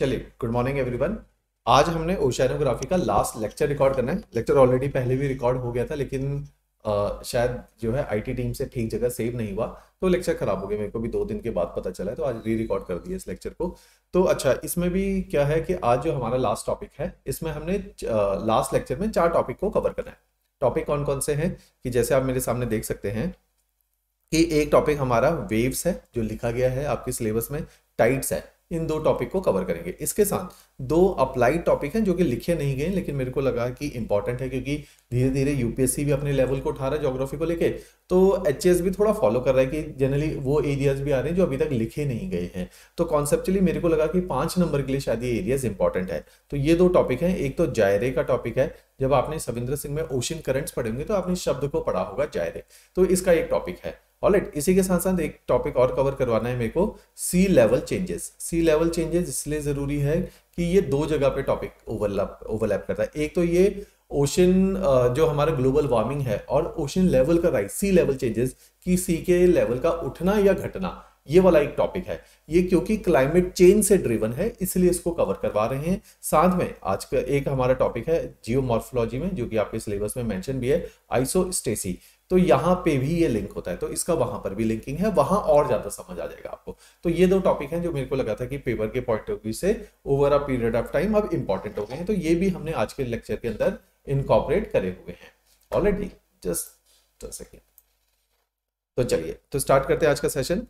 चलिए good morning everyone आज हमने ओशैनोग्राफी का लास्ट लेक्चर रिकॉर्ड करना है लेक्चर ऑलरेडी पहले भी रिकॉर्ड हो गया था लेकिन आ, शायद जो है आईटी टीम से ठीक जगह सेव नहीं हुआ तो लेक्चर खराब हो गया मेरे को भी दो दिन के बाद पता चला है तो आज री रिकॉर्ड कर दिया इस लेक्चर को तो अच्छा इसमें भी क्या है कि आज जो हमारा लास्ट टॉपिक है इसमें हमने लास्ट लेक्चर में चार टॉपिक को कवर करना है टॉपिक कौन कौन से हैं कि जैसे आप मेरे सामने देख सकते हैं कि एक टॉपिक हमारा वेव्स है जो लिखा गया है आपके सिलेबस में टाइट्स है इन दो टॉपिक को कवर करेंगे इसके साथ दो अप्लाइड टॉपिक हैं जो कि लिखे नहीं गए लेकिन मेरे को लगा कि इंपॉर्टेंट है क्योंकि धीरे धीरे यूपीएससी भी अपने लेवल को उठा रहा है जोग्राफी को लेके तो एच भी थोड़ा फॉलो कर रहा है कि जनरली वो एरियाज भी आ रहे हैं जो अभी तक लिखे नहीं गए हैं तो कॉन्सेप्चुअली मेरे को लगा कि पांच नंबर के लिए शायद ये एरियाज इंपॉर्टेंट है तो ये दो टॉपिक है एक तो जायरे का टॉपिक है जब आपने सविंद्र सिंह में ओशन करंट्स पढ़ेंगे तो आपने शब्द को पढ़ा होगा जायरे तो इसका एक टॉपिक है ऑलराइट इसी के साथ साथ एक टॉपिक और कवर करवाना है मेरे को sea level changes sea level changes इसलिए ज़रूरी है कि ये दो जगह पे टॉपिक ओवरलैप ओवरलैप करता है एक तो ये ओशन जो हमारा ग्लोबल वार्मिंग है और ओशन लेवल का राइट सी लेवल चेंजेस कि सी के लेवल का उठना या घटना ये वाला एक टॉपिक है ये क्योंकि क्लाइमेट चेंज से ड्रिवन है इसलिए इसको कवर करवा रहे हैं साथ में आज का एक हमारा टॉपिक है जियोमॉर्फोलॉजी में जो कि आपके सिलेबस में मेंशन भी है आइसोस्टेसी तो यहाँ पे भी ये लिंक होता है तो इसका वहां पर भी लिंकिंग है वहां और ज्यादा समझ आ जाएगा आपको तो ये दो टॉपिक हैं जो मेरे को लगा था कि पेपर के पॉइंट ऑफ व्यू से over a period of time अब इंपॉर्टेंट हो गए हैं तो ये भी हमने आज के लेक्चर के अंदर इनकॉपरेट करे हुए हैं ऑलरेडी जस्ट सेकेंड तो चलिए तो स्टार्ट करते हैं आज का सेशन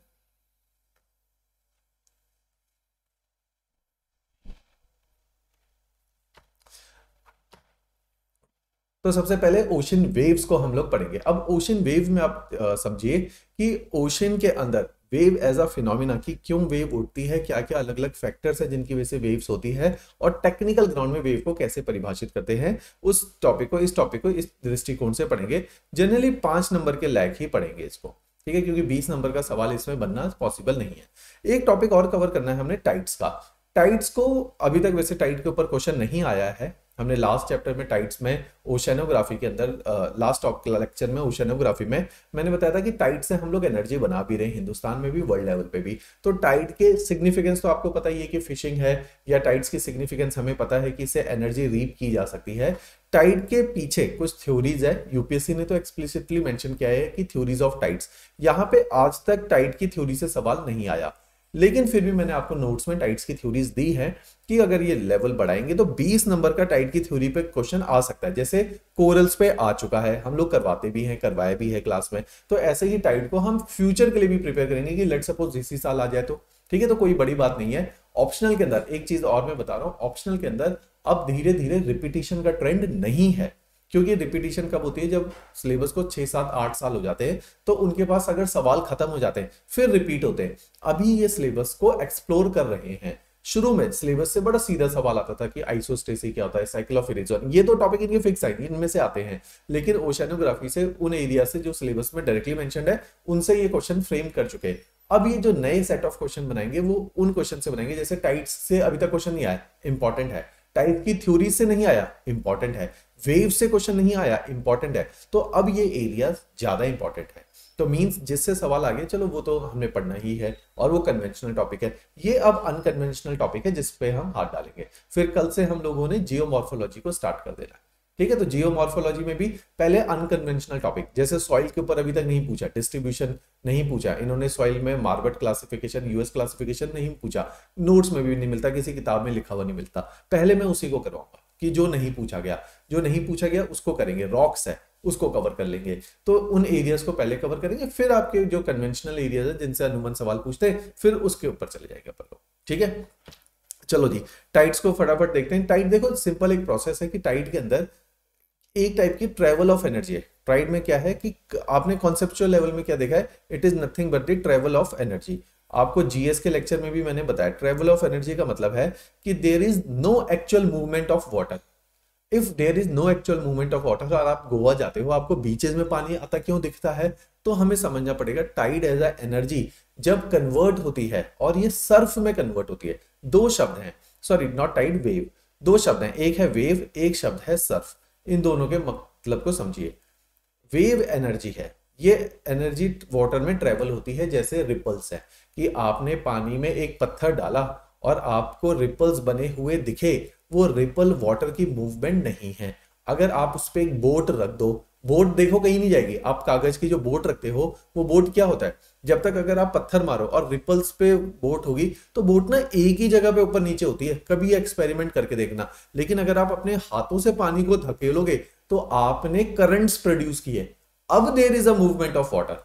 तो सबसे पहले ओशन वेव्स को हम लोग पढ़ेंगे अब ओशन वेव में आप समझिए कि ओशन के अंदर वेव एज अ फिनोमिना की क्यों वेव उठती है क्या क्या अलग अलग फैक्टर्स हैं जिनकी वजह से वेव्स होती है और टेक्निकल ग्राउंड में वेव को कैसे परिभाषित करते हैं उस टॉपिक को इस टॉपिक को इस दृष्टिकोण से पढ़ेंगे जनरली पांच नंबर के लैक ही पढ़ेंगे इसको ठीक है क्योंकि बीस नंबर का सवाल इसमें बनना पॉसिबल नहीं है एक टॉपिक और कवर करना है हमने टाइट्स का टाइट्स को अभी तक वैसे टाइट के ऊपर क्वेश्चन नहीं आया है हमने लास्ट चैप्टर में टाइट्स में ओशनोग्राफी के अंदर लास्ट लेक्चर में ओशनोग्राफी में मैंने बताया था कि टाइट से हम लोग एनर्जी बना भी रहे हिंदुस्तान में भी वर्ल्ड लेवल पे भी तो टाइट के सिग्निफिकेंस तो आपको पता ही है कि फिशिंग है या टाइट्स की सिग्निफिकेंस हमें पता है कि इससे एनर्जी रीप की जा सकती है टाइट के पीछे कुछ थ्योरीज है यूपीएससी ने तो एक्सप्लिसिटली मैंशन किया है कि थ्योरीज ऑफ टाइट्स यहाँ पे आज तक टाइट की थ्योरी से सवाल नहीं आया लेकिन फिर भी मैंने आपको नोट्स में टाइट्स की थ्योरीज दी है कि अगर ये लेवल बढ़ाएंगे तो 20 नंबर का टाइट की थ्योरी पे क्वेश्चन आ सकता है जैसे कोरल्स पे आ चुका है हम लोग करवाते भी हैं करवाए भी है क्लास में तो ऐसे ही टाइट को हम फ्यूचर के लिए भी प्रिपेयर करेंगे कि लेट सपोज इसी साल आ जाए तो ठीक है तो कोई बड़ी बात नहीं है ऑप्शनल के अंदर एक चीज और मैं बता रहा हूँ ऑप्शनल के अंदर अब धीरे धीरे रिपीटिशन का ट्रेंड नहीं है क्योंकि रिपीटिशन कब होती है जब सिलेबस को छह सात आठ साल हो जाते हैं तो उनके पास अगर सवाल खत्म हो जाते हैं फिर रिपीट होते हैं अभी ये सिलेबस को एक्सप्लोर कर रहे हैं शुरू में सिलेबस से बड़ा सीधा सवाल आता था कि आइसोस्टेसी क्या होता है साइकिल ऑफ इरेजन ये तो टॉपिक इनके फिक्स आएंगे इनमें से आते हैं लेकिन ओशनोग्राफी से उन एरिया से जो सिलेबस में डायरेक्टली मैंशन है उनसे ये क्वेश्चन फ्रेम कर चुके हैं अब ये जो नए सेट ऑफ क्वेश्चन बनाएंगे वो उन क्वेश्चन से बनाएंगे जैसे टाइट्स से अभी तक क्वेश्चन नहीं आया इंपॉर्टेंट है टाइप की थ्योरी से नहीं आया इंपॉर्टेंट है वेव से क्वेश्चन नहीं आया इंपॉर्टेंट है तो अब ये एरिया ज्यादा इंपॉर्टेंट है तो मीन्स जिससे सवाल गया चलो वो तो हमने पढ़ना ही है और वो कन्वेंशनल टॉपिक है ये अब अनकन्वेंशनल टॉपिक है जिस पे हम हाथ डालेंगे फिर कल से हम लोगों ने जियोमॉर्फोलॉजी को स्टार्ट कर देना है ठीक है तो जियोमॉर्फोलॉजी में भी पहले अनकन्वेंशनल टॉपिक जैसे सॉइल के ऊपर अभी तक नहीं पूछा डिस्ट्रीब्यूशन नहीं पूछा इन्होंने सॉइल में मार्बट क्लासिफिकेशन यूएस क्लासिफिकेशन नहीं पूछा नोट्स में भी नहीं मिलता किसी किताब में लिखा हुआ नहीं मिलता पहले मैं उसी को करवाऊंगा कि जो नहीं पूछा गया जो नहीं पूछा गया उसको करेंगे रॉक्स है उसको कवर कर लेंगे तो उन एरियाज हम्म। को पहले कवर करेंगे फिर आपके जो कन्वेंशनल एरियाज है जिनसे अनुमन सवाल पूछते हैं फिर उसके ऊपर चले जाएंगे अपन लोग ठीक है चलो जी टाइट्स को फटाफट देखते हैं टाइट देखो सिंपल एक प्रोसेस है कि टाइट के अंदर एक टाइप की ट्रेवल ऑफ एनर्जी है टाइट में क्या है कि आपने कॉन्सेप्चुअल लेवल में क्या देखा है it is nothing but the travel of energy आपको जीएस के लेक्चर में भी मैंने बताया ट्रेवल ऑफ एनर्जी का मतलब है कि there is no actual movement of water if there is no actual movement of water और आप गोवा जाते हो आपको बीचेस में पानी आता क्यों दिखता है तो हमें समझना पड़ेगा टाइड एज अ एनर्जी जब कन्वर्ट होती है और ये सर्फ में कन्वर्ट होती है दो शब्द हैं सॉरी नॉट टाइड वेव दो शब्द हैं एक है वेव एक शब्द है सर्फ इन दोनों के मतलब को समझिए वेव एनर्जी है ये एनर्जी वाटर में ट्रेवल होती है जैसे रिपल्स है कि आपने पानी में एक पत्थर डाला और आपको रिपल्स बने हुए दिखे वो रिपल वाटर की मूवमेंट नहीं है अगर आप उस पर एक बोट रख दो बोट देखो कहीं नहीं जाएगी आप कागज की जो बोट रखते हो वो बोट क्या होता है जब तक अगर आप पत्थर मारो और रिपल्स पे बोट होगी तो बोट ना एक ही जगह पे ऊपर नीचे होती है कभी एक्सपेरिमेंट करके देखना लेकिन अगर आप अपने हाथों से पानी को धकेलोगे तो आपने करंट्स प्रोड्यूस किए अब there is a movement of water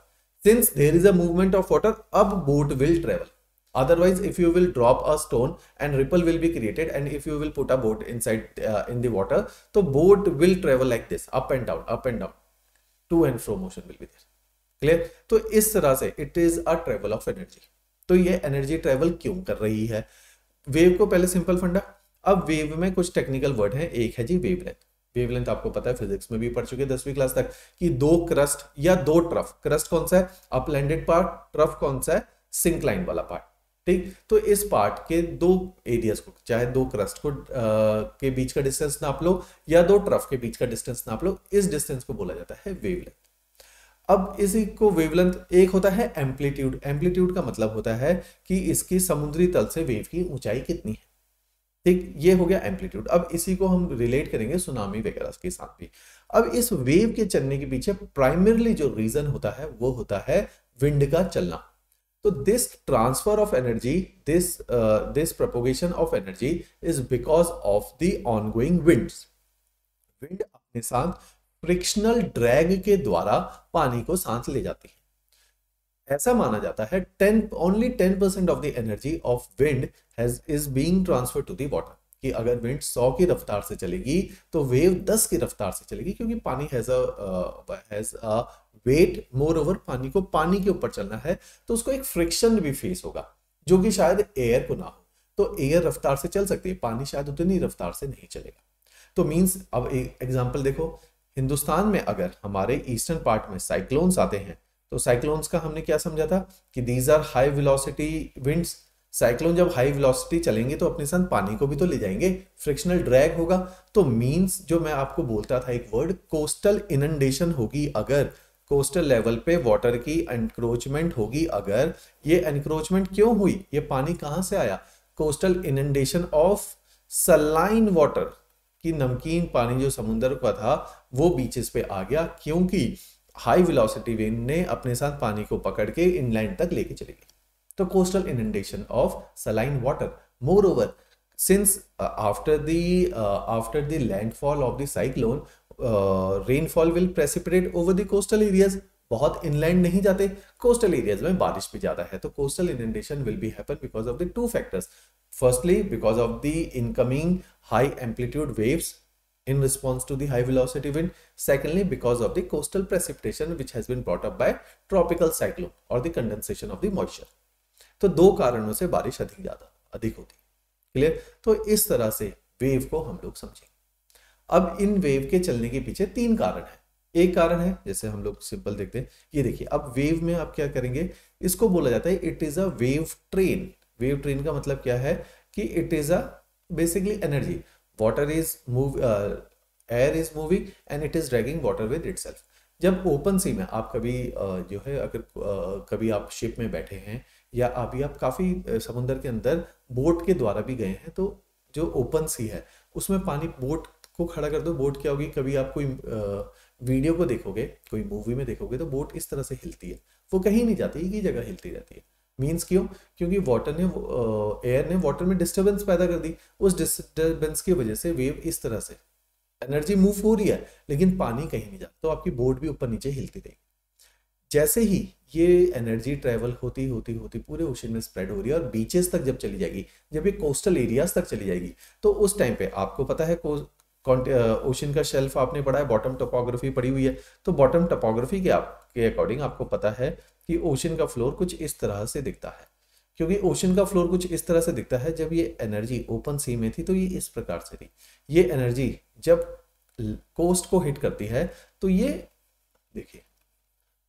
since there is a movement of water अब boat will travel Otherwise, if you will drop a stone and ripple will be created and if you will put a boat inside uh, in the water, so boat will travel like this, up and down, up and down. To and fro motion will be there. Clear तो इस तरह से it is a travel of energy तो ये energy travel क्यों कर रही है वेव को पहले सिंपल फंडा अब वेव में कुछ टेक्निकल वर्ड है एक है जी wavelength वेवलेंथ आपको पता है फिजिक्स में भी पढ़ चुके दसवीं क्लास तक कि दो क्रस्ट या दो ट्रफ क्रस्ट कौन सा है अपलैंडेड पार्ट ट्रफ कौन सा है सिंकलाइन वाला पार्ट ठीक तो इस पार्ट के दो एरियाज को चाहे दो क्रस्ट को आ, के बीच का डिस्टेंस नाप लो या दो ट्रफ के बीच का डिस्टेंस नाप लो इस डिस्टेंस को बोला जाता है वेवलेंथ अब इसी को वेवलेंथ एक होता है एम्पलीट्यूड एम्पलीट्यूड का मतलब होता है कि इसकी समुद्री तल से वेव की ऊंचाई कितनी है ठीक ये हो गया एम्पलीट्यूड अब इसी को हम रिलेट करेंगे सुनामी वगैरह के साथ भी अब इस वेव के चलने के पीछे प्राइमरली जो रीजन होता है वो होता है विंड का चलना तो this transfer of energy this this propagation of energy is because of the ongoing winds wind अपने साथ फ्रिक्शनल ड्रैग के द्वारा पानी को सांस ले जाती है ऐसा माना जाता है ten only ten percent of the energy of wind has is being transfer to the water कि अगर विंड 100 की रफ्तार से चलेगी तो वेव 10 की रफ्तार से चलेगी क्योंकि पानी has a has a weight moreover पानी को पानी के ऊपर चलना है तो उसको एक फ्रिक्शन भी फेस होगा जो कि शायद एयर को ना हो तो एयर रफ्तार से चल सकती है पानी शायद उतनी रफ्तार से नहीं चलेगा तो मीन्स अब एक एग्जाम्पल देखो हिंदुस्तान में अगर हमारे ईस्टर्न पार्ट में साइक्लोन्स आते हैं तो साइक्लोन्स का हमने क्या समझा था कि these are high velocity winds cyclone जब हाई वेलोसिटी चलेंगे तो अपने साथ पानी को भी तो ले जाएंगे फ्रिक्शनल ड्रैग होगा तो मींस जो मैं आपको बोलता था एक वर्ड कोस्टल इनंडेशन होगी अगर कोस्टल लेवल पे वाटर की एनक्रोचमेंट होगी अगर ये एनक्रोचमेंट क्यों हुई ये पानी कहाँ से आया coastal inundation of saline water की नमकीन पानी जो समुन्द्र का था वो बीचेस पे आ गया क्योंकि हाई विलोसिटी वेन ने अपने साथ पानी को पकड़ के इनलैंड तक लेके चले गई the coastal inundation of saline water. Moreover, since uh, after the uh, after the landfall of the cyclone, uh, rainfall will precipitate over the coastal areas. बहुत inland, नहीं जाते coastal areas में बारिश भी ज़्यादा है तो inundation will be happen because of the two factors. Firstly, because of the incoming high amplitude waves in response to the high velocity wind secondly because of the coastal precipitation which has been brought up by tropical cyclone or the condensation of the moisture तो दो कारणों से बारिश अधिक ज़्यादा अधिक होती clear तो इस तरह से वेव को हम लोग समझेंगे अब इन वेव के चलने के पीछे तीन कारण है एक कारण है जैसे हम लोग सिंपल देखते हैं ये देखिए अब वेव में आप क्या करेंगे इसको बोला जाता है it is a wave train wave train का मतलब क्या है कि it is a basically energy water is move air is moving and it is dragging water with it जब ओपन सी में आप कभी uh, जो है अगर uh, कभी आप शिप में बैठे हैं या अभी आप काफ़ी समुन्द्र के अंदर बोट के द्वारा भी गए हैं तो जो ओपन सी है उसमें पानी बोट को खड़ा कर दो बोट क्या होगी कभी आप कोई वीडियो को देखोगे कोई मूवी में देखोगे तो बोट इस तरह से हिलती है वो कहीं नहीं जाती एक ही जगह हिलती रहती है मीन्स क्यों क्योंकि वाटर ने एयर ने वाटर में डिस्टर्बेंस पैदा कर दी उस डिस्टर्बेंस की वजह से वेव इस तरह से एनर्जी मूव हो रही है लेकिन पानी कहीं नहीं जाता तो आपकी बोट भी ऊपर नीचे हिलती रहेगी जैसे ही ये एनर्जी ट्रैवल होती होती होती पूरे ओशन में स्प्रेड हो रही है और बीचेस तक जब चली जाएगी जब ये कोस्टल एरियाज तक चली जाएगी तो उस टाइम पे आपको पता है ओशन का शेल्फ आपने पढ़ा है बॉटम टोपोग्राफी पढ़ी हुई है तो बॉटम टोपोग्राफी के आपके अकॉर्डिंग आपको पता है कि ओशन का फ्लोर कुछ इस तरह से दिखता है क्योंकि ओशन का फ्लोर कुछ इस तरह से दिखता है जब ये एनर्जी ओपन सी में थी तो ये इस प्रकार से थी ये एनर्जी जब कोस्ट को हिट करती है तो ये देखिए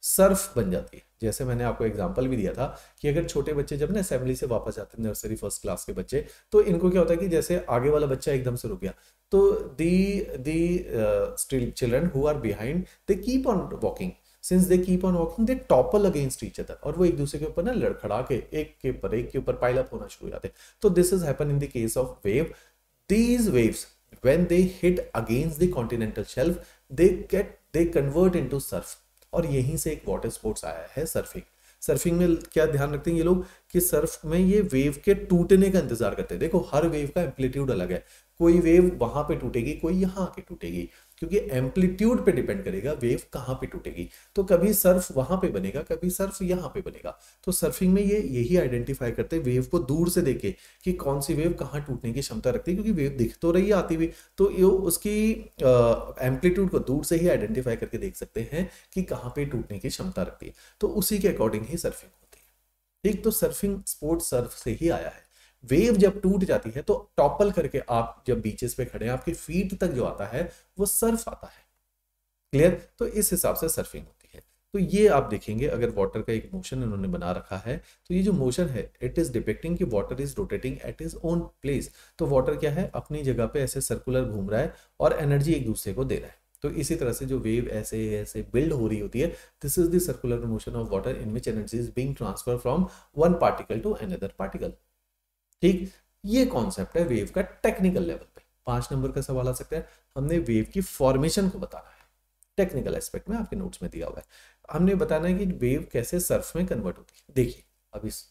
सर्फ बन जाती है जैसे मैंने आपको एग्जाम्पल भी दिया था कि अगर छोटे बच्चे जब ना असेंबली से वापस आते हैं नर्सरी फर्स्ट क्लास के बच्चे तो इनको क्या होता है कि जैसे आगे वाला बच्चा एकदम से रुक गया तो the the still children who are behind they keep on walking since they keep on walking they topple against teacher other और वो एक दूसरे के ऊपर ना लड़खड़ा के एक के ऊपर एक के ऊपर पाइलअप होना शुरू हो जाते हैं तो this is happen in the case of wave these waves they hit against the continental shelf they get they convert into surf और यहीं से एक वाटर स्पोर्ट्स आया है सर्फिंग सर्फिंग में क्या ध्यान रखते हैं ये लोग कि सर्फ में ये वेव के टूटने का इंतजार करते हैं देखो हर वेव का एम्पलीट्यूड अलग है कोई वेव वहां पे टूटेगी कोई यहाँ आके टूटेगी क्योंकि एम्पलीट्यूड पे डिपेंड करेगा वेव कहाँ पे टूटेगी तो कभी सर्फ वहां पे बनेगा कभी सर्फ यहाँ पे बनेगा तो सर्फिंग में ये यही आइडेंटिफाई करते हैं वेव को दूर से देखे कि कौन सी वेव कहाँ टूटने की क्षमता रखती है क्योंकि वेव दिख तो रही है आती हुई तो ये उसकी एम्पलीट्यूड को दूर से ही आइडेंटिफाई करके देख सकते हैं कि कहाँ पे टूटने की क्षमता रखती है तो उसी के अकॉर्डिंग ही सर्फिंग होती है ठीक तो सर्फिंग स्पोर्ट सर्फ से ही आया है वेव जब टूट जाती है तो टॉपल करके आप जब बीचेस पे खड़े हैं आपकी फीट तक जो आता है वो सर्फ आता है क्लियर तो इस हिसाब से सर्फिंग होती है तो ये आप देखेंगे अगर वाटर का एक मोशन इन्होंने बना रखा है तो ये जो मोशन है इट इज डिपेक्टिंग कि water is rotating at its own place तो वाटर क्या है अपनी जगह पे ऐसे सर्कुलर घूम रहा है और एनर्जी एक दूसरे को दे रहा है तो इसी तरह से जो वेव ऐसे ऐसे बिल्ड हो रही होती है this is circular motion of water in which energy is being transfer from one particle to another particle ठीक ये कॉन्सेप्ट है वेव का टेक्निकल लेवल पे पांच नंबर का सवाल आ सकता है हमने वेव की फॉर्मेशन को बताना है टेक्निकल एस्पेक्ट में आपके नोट्स में दिया हुआ है हमने बताना है कि वेव कैसे सर्फ में कन्वर्ट होती है देखिए अब इस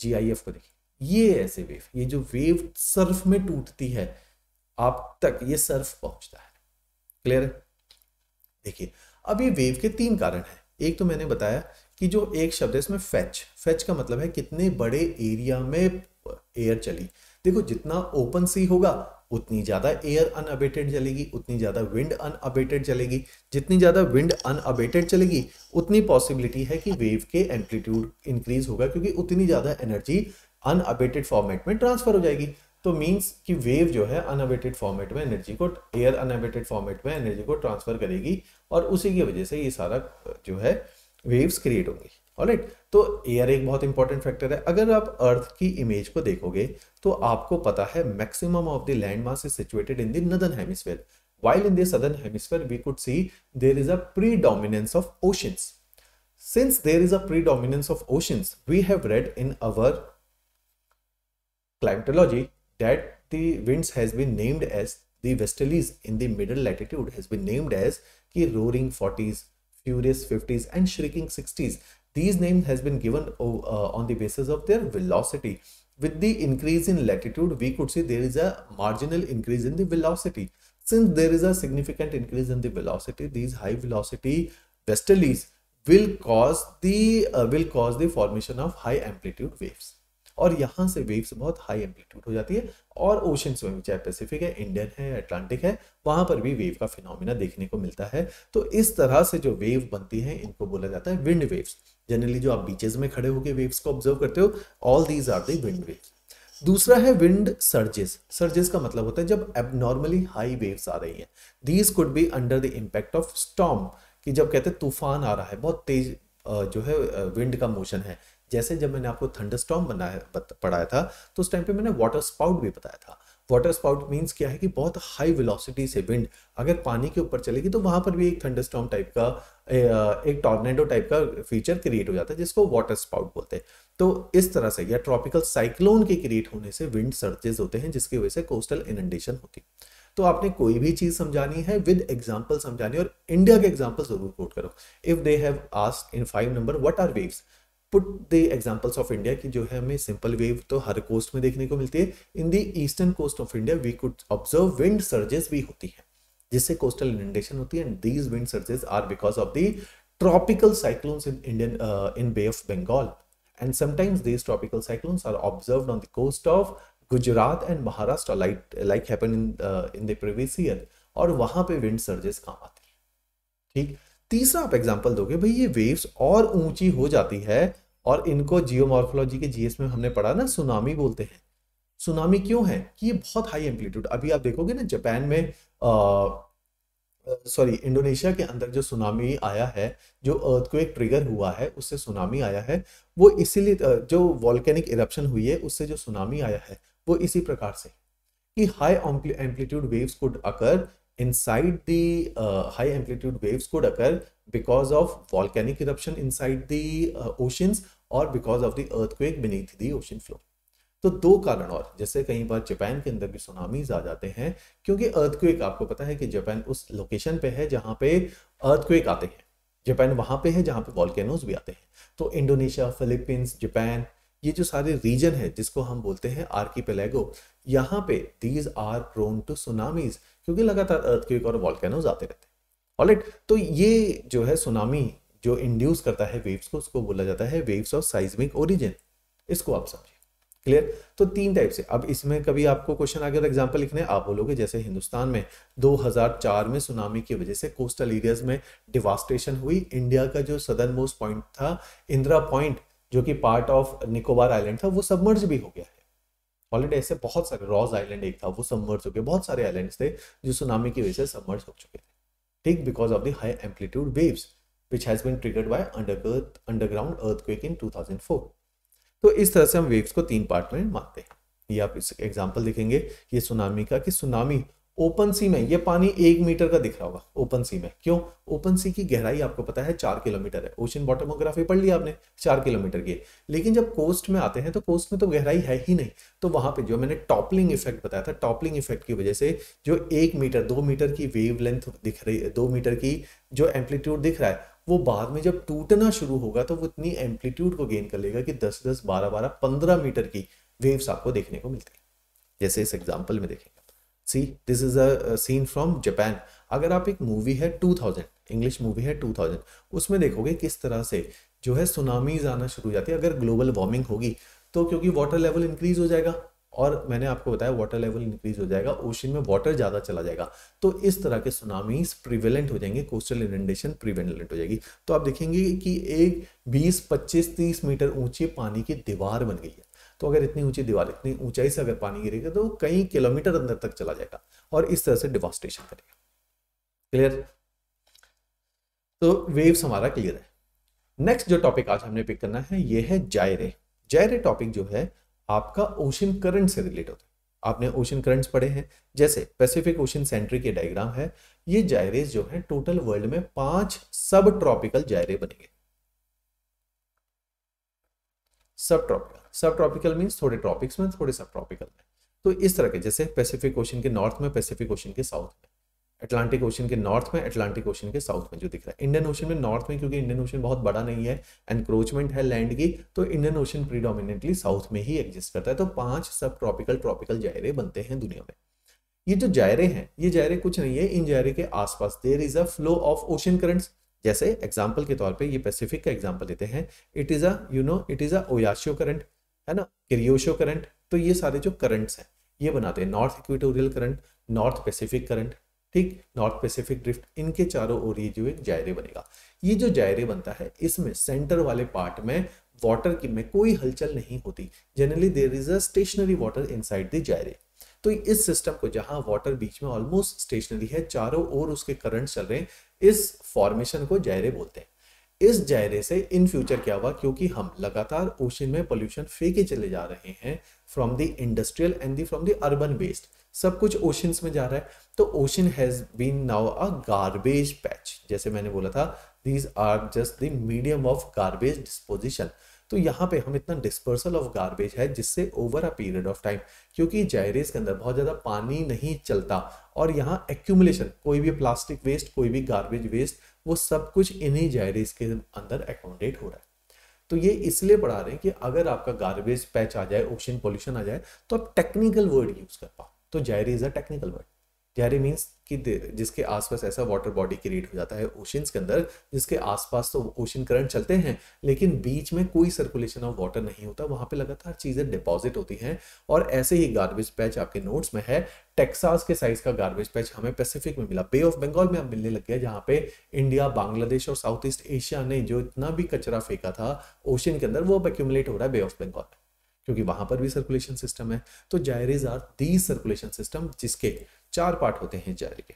जी को देखिए ये ऐसे वेव ये जो वेव सर्फ में टूटती है आप तक ये सर्फ पहुंचता है क्लियर है देखिए अब ये वेव के तीन कारण हैं एक तो मैंने बताया कि जो एक शब्द है इसमें फैच फैच का मतलब है कितने बड़े एरिया में एयर चली देखो जितना ओपन सी होगा उतनी ज़्यादा एयर अनअबेटेड चलेगी उतनी ज़्यादा विंड अनअबेटेड चलेगी जितनी ज़्यादा विंड अनअबेटेड चलेगी उतनी पॉसिबिलिटी है कि वेव के एम्पलीट्यूड इंक्रीज होगा क्योंकि उतनी ज़्यादा एनर्जी अनअबेटेड फॉर्मेट में ट्रांसफर हो जाएगी तो मीन्स कि वेव जो है अनअबेटेड फॉर्मेट में एनर्जी को एयर अनअबेटेड फॉर्मेट में एनर्जी को ट्रांसफर करेगी और उसी की वजह से ये सारा जो है वेव्स क्रिएट होंगी ऑलराइट right? तो एयर एक बहुत इंपॉर्टेंट फैक्टर है अगर आप अर्थ की इमेज को देखोगे तो आपको पता है maximum of the land mass is situated in the northern hemisphere while in the southern we could see there is a predominance of ocean since there is a predominance of oceans we have read in our climatology that the winds has been named as the westerlies in the middle latitude has been named as the roaring forties furious fifties and shrieking sixties These names has been given uh, on the basis of their velocity. With the increase in latitude, we could say there is a marginal increase in the velocity. Since there is a significant increase in the velocity, these high velocity westerlies will cause the uh, will cause the formation of high amplitude waves. और यहाँ से waves बहुत high amplitude हो जाती है और oceans में चाहे पैसिफिक है इंडियन है अटलांटिक है वहाँ पर भी वेव का फिनोमिना देखने को मिलता है तो इस तरह से जो वेव बनती है इनको बोला जाता है विंड वेव्स जनरली जो आप बीचेज में खड़े होकर वेव्स को ऑब्जर्व करते हो all these are the wind waves दूसरा है विंड सर्जेस सर्जेस का मतलब होता है जब एबनॉर्मली हाई वेव्स आ रही हैं these could be under the impact of storm कि जब कहते हैं तूफान आ रहा है बहुत तेज जो है विंड का मोशन है जैसे जब मैंने आपको थंडरस्टॉम बनाया पढ़ाया था तो उस टाइम पे मैंने वाटर स्पाउट भी बताया था वाटर स्पाउट मीन्स क्या है कि बहुत हाई वेलोसिटी से विंड अगर पानी के ऊपर चलेगी तो वहां पर भी एक थंडरस्टॉम टाइप का एक टॉर्नेडो टाइप का फीचर क्रिएट हो जाता है जिसको वाटर स्पाउट बोलते हैं तो इस तरह से या ट्रॉपिकल साइक्लोन के क्रिएट होने से विंड सर्जेस होते हैं जिसकी वजह से कोस्टल इनंडेशन होती है तो आपने कोई भी चीज समझानी है विद एग्जाम्पल समझानी और इंडिया के एग्जाम्पल जरूर कोट करो if they have ask in five number what are waves put the examples of India की जो है हमें सिंपल वेव तो हर कोस्ट में देखने को मिलती है in the eastern coast of India we could observe wind surges भी होती है जिससे कोस्टल इंडेशन होती है and these wind surges are because of the tropical cyclones in Indian in bay of Bengal and sometimes these tropical cyclones are observe on the coast of Gujarat and Maharashtra light like happen previous year और वहां पर wind surges काम आती है ठीक है तीसरा आप एग्जाम्पल दोगे भाई ये वेव्स और ऊंची हो जाती है और इनको जियोमॉर्फोलॉजी के जीएस में हमने पढ़ा ना सुनामी बोलते हैं सुनामी क्यों है कि ये बहुत हाई एम्पलीट्यूड अभी आप देखोगे ना जापान में सॉरी इंडोनेशिया के अंदर जो सुनामी आया है जो अर्थ को एक ट्रिगर हुआ है उससे सुनामी आया है वो इसीलिए जो वॉल्केनिक इरप्शन हुई है उससे जो सुनामी आया है वो इसी प्रकार से कि high amplitude waves could occur inside the uh, high amplitude waves could occur because of volcanic eruption inside the uh, oceans और because of the earthquake beneath the ocean floor तो दो कारण और जैसे कई बार जापान के अंदर भी सुनामीज आ जाते हैं क्योंकि अर्थक्वेक आपको पता है कि जापान उस लोकेशन पे है जहाँ पे अर्थक्वेक आते हैं जापान वहाँ पे है जहाँ पे वॉल्केनोज भी आते हैं तो इंडोनेशिया फिलीपींस जापान ये जो सारे रीजन है जिसको हम बोलते हैं पेलेगो यहाँ पे these are prone to tsunamis क्योंकि लगातार अर्थक्वेक और वॉल्केनोज आते रहते हैं तो ये जो है सुनामी जो इंड्यूस करता है वेव्स को उसको बोला जाता है वेव्स ऑफ साइजमिक ओरिजिन इसको आप समझिए क्लियर तो तीन टाइप से अब इसमें कभी आपको क्वेश्चन अगर एग्जाम्पल लिखने आप बोलोगे जैसे हिंदुस्तान में 2004 में सुनामी की वजह से कोस्टल एरियाज में डिवास्टेशन हुई इंडिया का जो सदर मोस्ट पॉइंट था इंदिरा पॉइंट जो कि पार्ट ऑफ निकोबार आइलैंड था वो सबमर्ज भी हो गया है ऑलरेडी ऐसे बहुत सारे रॉज आइलैंड एक था वो सबमर्ज हो गया बहुत सारे आइलैंड थे जो सुनामी की वजह से सबमर्ज हो चुके थे ठीक because of the high amplitude waves which has been triggered by underground earthquake in two thousand four तो इस तरह से हम वेव्स को तीन पार्ट में मानते हैं ये आप इस एग्जाम्पल देखेंगे ये सुनामी का कि सुनामी ओपन सी में ये पानी एक मीटर का दिख रहा होगा ओपन सी में क्यों ओपन सी की गहराई आपको पता है चार किलोमीटर है ओशन बॉटमोग्राफी पढ़ लिया आपने चार किलोमीटर की लेकिन जब कोस्ट में आते हैं तो कोस्ट में तो गहराई है ही नहीं तो वहां पे जो मैंने टॉपलिंग इफेक्ट बताया था टॉपलिंग इफेक्ट की वजह से जो एक मीटर दो मीटर की वेव लेंथ दिख रही है दो मीटर की जो एम्पलीट्यूड दिख रहा है वो बाद में जब टूटना शुरू होगा तो वो इतनी एम्पलीट्यूड को गेन कर लेगा कि दस दस बारह बारह पंद्रह मीटर की वेव्स आपको देखने को मिलती है जैसे इस एग्जाम्पल में देखेंगे see this is a scene from Japan अगर आप एक मूवी है 2000 इंग्लिश मूवी है 2000 उसमें देखोगे किस तरह से जो है सुनामीज आना शुरू हो जाती है अगर ग्लोबल वार्मिंग होगी तो क्योंकि वाटर लेवल इंक्रीज हो जाएगा और मैंने आपको बताया वाटर लेवल इंक्रीज हो जाएगा ओशन में वाटर ज़्यादा चला जाएगा तो इस तरह के सुनामीज प्रिवेलेंट हो जाएंगे कोस्टल इनडेशन प्रिवेलेंट हो जाएगी तो आप देखेंगे कि एक 20, 25, 30 मीटर ऊंची पानी की दीवार बन गई है तो अगर इतनी ऊंची दीवार इतनी ऊंचाई से अगर पानी गिरेगा तो कई किलोमीटर अंदर तक चला जाएगा और इस तरह से डिफॉस्टेशन करेगा क्लियर तो वेव्स हमारा क्लियर है नेक्स्ट जो टॉपिक आज हमने पिक करना है ये है जायरे जायरे टॉपिक जो है आपका ओशन करंट से रिलेट होता है आपने ओशन करंट्स पढ़े हैं जैसे पैसिफिक ओशन सेंट्री के डायग्राम है ये जायरेज जो है टोटल वर्ल्ड में पांच सब ट्रॉपिकल जायरे बनेंगे सब ट्रॉपिकल सब ट्रॉपिकल मीन्स थोड़े ट्रॉपिक्स में थोड़े सब ट्रॉपिकल में तो इस तरह के जैसे पैसिफिक ओशन के नॉर्थ में पैसिफिक ओशन के साउथ में अटलांटिक ओशन के नॉर्थ में अटलांटिक ओशन के साउथ में जो दिख रहा है इंडियन ओशन में नॉर्थ में क्योंकि इंडियन ओशन बहुत बड़ा नहीं है एनक्रोचमेंट है लैंड की तो इंडियन ओशन प्रीडोमिनेटली साउथ में ही एग्जिस्ट करता है तो पांच सब ट्रॉपिकल ट्रॉपिकल जायरे बनते हैं दुनिया में ये जो जायरे हैं ये जायरे कुछ नहीं है इन जायरे के आसपास there is a flow of ocean currents जैसे एग्जाम्पल के तौर पर ये पैसिफिक का एग्जाम्पल देते हैं it is a you know it is a Oyashio current है ना क्रियोशो करंट तो ये सारे जो करंट्स हैं ये बनाते हैं north equatorial current north Pacific current ठीक नॉर्थ पैसिफिक ड्रिफ्ट इनके चारों ओर ये जो एक जायरे बनेगा ये जो जायरे बनता है इसमें सेंटर वाले पार्ट में वाटर की में कोई हलचल नहीं होती generally there is a stationary water side the gyre तो इस सिस्टम को जहां वाटर बीच में ऑलमोस्ट स्टेशनरी है चारों ओर उसके करंट चल रहे हैं इस फॉर्मेशन को जायरे बोलते हैं इस जायरे से इन फ्यूचर क्या हुआ क्योंकि हम लगातार ओशन में पोल्यूशन फेंके चले जा रहे हैं from the industrial and from the urban waste सब कुछ ओशंस में जा रहा है तो ocean has been now a garbage patch जैसे मैंने बोला था these are just the medium of garbage disposition तो यहाँ पे हम इतना डिस्पर्सल ऑफ गार्बेज है जिससे over a period of time क्योंकि जायरेज के अंदर बहुत ज़्यादा पानी नहीं चलता और यहाँ एक्यूमुलेशन कोई भी प्लास्टिक वेस्ट कोई भी गार्बेज वेस्ट वो सब कुछ इन्हीं जायरीज के अंदर एकोमोडेट हो रहा है तो ये इसलिए पढ़ा रहे हैं कि अगर आपका गार्बेज पैच आ जाए ओशन पोल्यूशन आ जाए तो आप टेक्निकल वर्ड यूज कर पाओ तो gyre is a technical word गहरे मीन्स कि जिसके आसपास ऐसा वाटर बॉडी क्रिएट हो जाता है ओशंस के अंदर जिसके आसपास तो ओशन करंट चलते हैं लेकिन बीच में कोई सर्कुलेशन ऑफ वाटर नहीं होता वहाँ पे लगातार चीज़ें डिपॉजिट होती हैं और ऐसे ही गार्बेज पैच आपके नोट्स में है टेक्सास के साइज का गार्बेज पैच हमें पैसिफिक में मिला बे ऑफ बंगाल में अब मिलने लग गया जहाँ पे इंडिया बांग्लादेश और साउथ ईस्ट एशिया ने जो इतना भी कचरा फेंका था ओशन के अंदर वो अब एक्यूमुलेट हो रहा है बे ऑफ बंगाल क्योंकि वहां पर भी सर्कुलेशन सिस्टम है तो gyres are the circulation system जिसके चार पार्ट होते हैं जायरे के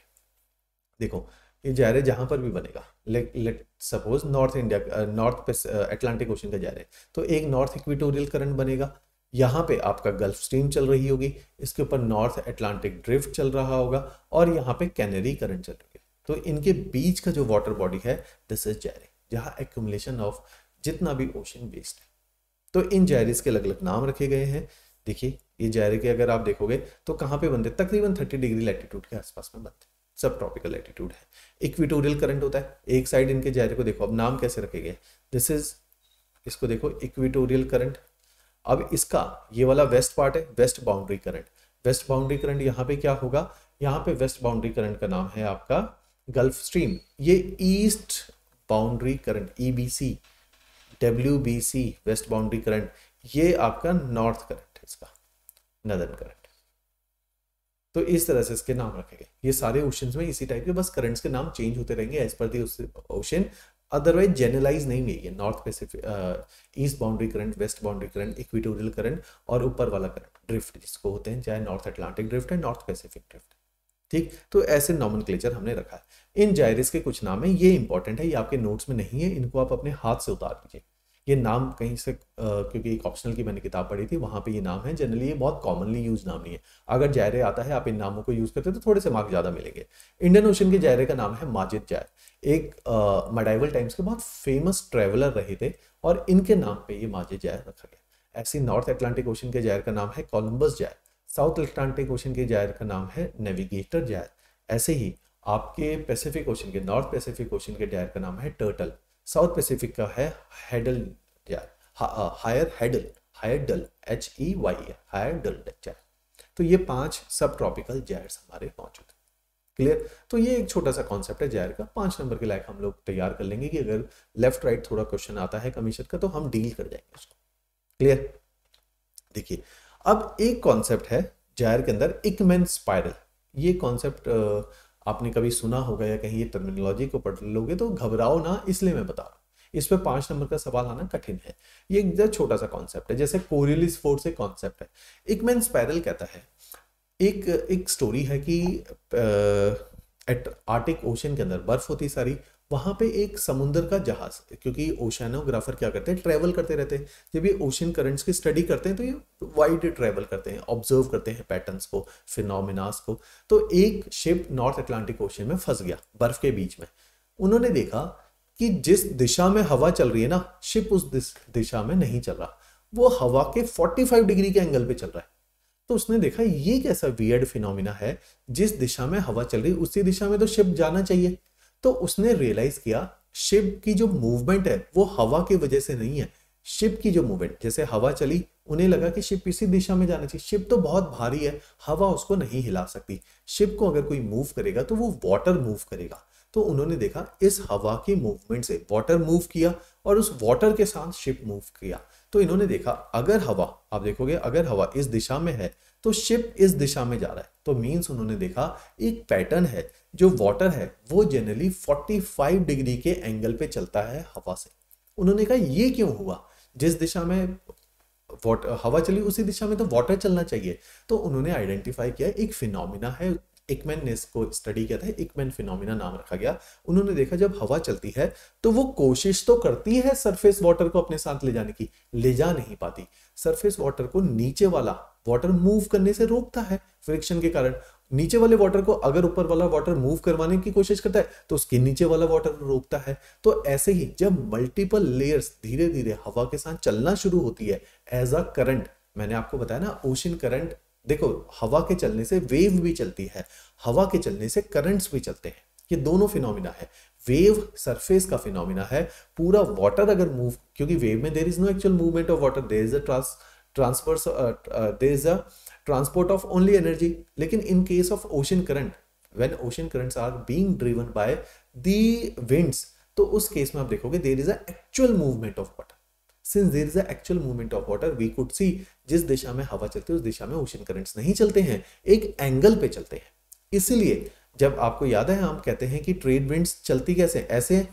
देखो ये जायरे जहां पर भी बनेगा let suppose north India north पे अटलांटिक ओशन का जायरे तो एक नॉर्थ इक्विटोरियल करंट बनेगा यहाँ पे आपका गल्फ स्ट्रीम चल रही होगी इसके ऊपर नॉर्थ एटलांटिक ड्रिफ्ट चल रहा होगा और यहाँ पे कैनरी करंट चल रही है तो इनके बीच का जो वाटर बॉडी है दिस इज जैरे जहाँ एक्यूमलेशन ऑफ जितना भी ओशन बेस्ड है तो इन जैरिस के अलग अलग नाम रखे गए हैं देखिए ये जायरे अगर आप देखोगे तो कहाँ पे बनते तकरीबन थर्टी डिग्री लैटीट्यूड के आसपास में बनते सब ट्रॉपिकल लैटीट्यूड है इक्विटोरियल करंट होता है एक साइड इनके जायरे को देखो अब नाम कैसे रखे गए दिस इज इसको देखो इक्विटोरियल करंट अब इसका ये वाला वेस्ट पार्ट है west boundary current west boundary current यहाँ पे क्या होगा यहाँ पे वेस्ट बाउंड्री करंट का नाम है आपका गल्फ स्ट्रीम ये east boundary current E B C W B C west boundary current ये आपका नॉर्थ करंट इसका नदन करंट तो इस तरह से इसके नाम रखे गए ये सारे ओशन में इसी टाइप के बस करंट्स के नाम चेंज होते रहेंगे as per the ocean otherwise generalise नहीं है ये north Pacific east boundary current west boundary current equatorial current और ऊपर वाला करंट ड्रिफ्ट जिसको होते हैं चाहे नॉर्थ अटलांटिक ड्रिफ्ट है नॉर्थ पैसिफिक ड्रिफ्ट ठीक तो ऐसे नॉमन हमने रखा है इन जायरिस के कुछ नाम है ये इंपॉर्टेंट है ये आपके नोट्स में नहीं है इनको आप अपने हाथ से उतार दीजिए ये नाम कहीं से क्योंकि एक ऑप्शनल की मैंने किताब पढ़ी थी वहाँ पे ये नाम है जनरली ये बहुत कॉमनली यूज नाम नहीं है अगर जायरे आता है आप इन नामों को यूज करते हैं तो थोड़े से मार्क ज़्यादा मिलेंगे इंडियन ओशन के जायरे का नाम है माजिद जायर एक मडाइवल टाइम्स के बहुत फेमस ट्रेवलर रहे थे और इनके नाम पर ये माजिद जायर रखा गया ऐसे नॉर्थ एटलांटिक ओशन के जायर का नाम है Columbus gyre south Atlantic ocean के जायर का नाम है नेविगेटर जायर ऐसे ही आपके पैसिफिक ओशन के नॉर्थ पैसिफिक ओशन के जायर का नाम है टर्टल साउथ पैसिफिक का है हेडल यार हायर हेडल हायर डल H E e Y e, हायर डल जैट तो ये पांच सब ट्रॉपिकल जैर हमारे मौजूद है क्लियर तो ये एक छोटा सा कॉन्सेप्ट है जैर का पांच नंबर के लायक हम लोग तैयार कर लेंगे कि अगर लेफ्ट राइट थोड़ा क्वेश्चन आता है कमीशन का तो हम डील कर जाएंगे उसको क्लियर देखिए अब एक कॉन्सेप्ट है जैर के अंदर इकमेन स्पायरल ये कॉन्सेप्ट आपने कभी सुना होगा या कहीं ये टर्मिनोलॉजी को पढ़ लोगे तो घबराओ ना इसलिए मैं बता रहा हूँ इस पर पांच नंबर का सवाल आना कठिन है ये एक छोटा सा कॉन्सेप्ट है जैसे कोरियलिस फोर्स एक कॉन्सेप्ट है एक मैन स्पैरल कहता है एक एक स्टोरी है कि आर्टिक ओशन के अंदर बर्फ होती सारी वहाँ पे एक समुंदर का जहाज क्योंकि ओशनोग्राफर क्या करते हैं ट्रैवल करते रहते हैं जब ये ओशन करंट्स की स्टडी करते हैं तो ये वाइड ट्रैवल करते हैं ऑब्जर्व करते हैं पैटर्न्स को फिनोमिनास को तो एक शिप नॉर्थ अटलांटिक ओशन में फंस गया बर्फ के बीच में उन्होंने देखा कि जिस दिशा में हवा चल रही है ना शिप उस दिशा में नहीं चल रहा वो हवा के फोर्टी डिग्री के एंगल पे चल रहा है तो उसने देखा ये कैसा वियर्ड फिनोमिना है जिस दिशा में हवा चल रही उसी दिशा में तो शिप जाना चाहिए तो उसने रियलाइज किया शिप की जो मूवमेंट है वो हवा की वजह से नहीं है शिप की जो मूवमेंट जैसे हवा चली उन्हें लगा कि शिप इसी दिशा में जाना चाहिए शिप तो बहुत भारी है हवा उसको नहीं हिला सकती शिप को अगर कोई मूव करेगा तो वो वाटर मूव करेगा तो उन्होंने देखा इस हवा की मूवमेंट से वाटर मूव किया और उस वाटर के साथ शिप मूव किया तो इन्होंने देखा अगर हवा आप देखोगे अगर हवा इस दिशा में है तो शिप इस दिशा में जा रहा है तो मीन्स उन्होंने देखा एक पैटर्न है जो वाटर है वो जनरली 45 डिग्री के एंगल पे चलता है हवा से उन्होंने कहा ये क्यों हुआ जिस दिशा में वाटर हवा चली उसी दिशा में तो वाटर चलना चाहिए तो उन्होंने आइडेंटिफाई किया एक फिनोमिना है एकमैन ने इसको स्टडी किया था एकमैन फिनोमिना नाम रखा गया उन्होंने देखा जब हवा चलती है तो वो कोशिश तो करती है सरफेस वाटर को अपने साथ ले जाने की ले जा नहीं पाती सरफेस वाटर को नीचे वाला वाटर मूव करने से रोकता है फ्रिक्शन के कारण नीचे वाले वाटर को अगर ऊपर वाला वाटर मूव करवाने की कोशिश करता है तो उसके नीचे वाला वाटर रोकता है तो ऐसे ही जब मल्टीपल लेयर्स धीरे धीरे हवा के साथ चलना शुरू होती है एज अ करंट मैंने आपको बताया ना ओशन करंट देखो हवा के चलने से वेव भी चलती है हवा के चलने से करंट्स भी चलते हैं ये दोनों फिनोमिना है वेव सरफेस का फिनोमिना है पूरा वाटर अगर मूव क्योंकि वेव में there is no actual movement of water there is a trans transfers there is a transport of only energy लेकिन in case of ocean current when ocean currents are being driven by the winds तो उस case में आप देखोगे there is a actual movement of water since there is actual movement of water we could see जिस दिशा में हवा चलती है उस दिशा में ओशन करेंट्स नहीं चलते हैं एक एंगल पे चलते हैं इसीलिए जब आपको याद है हम कहते हैं कि ट्रेड विंड्स चलती कैसे ऐसे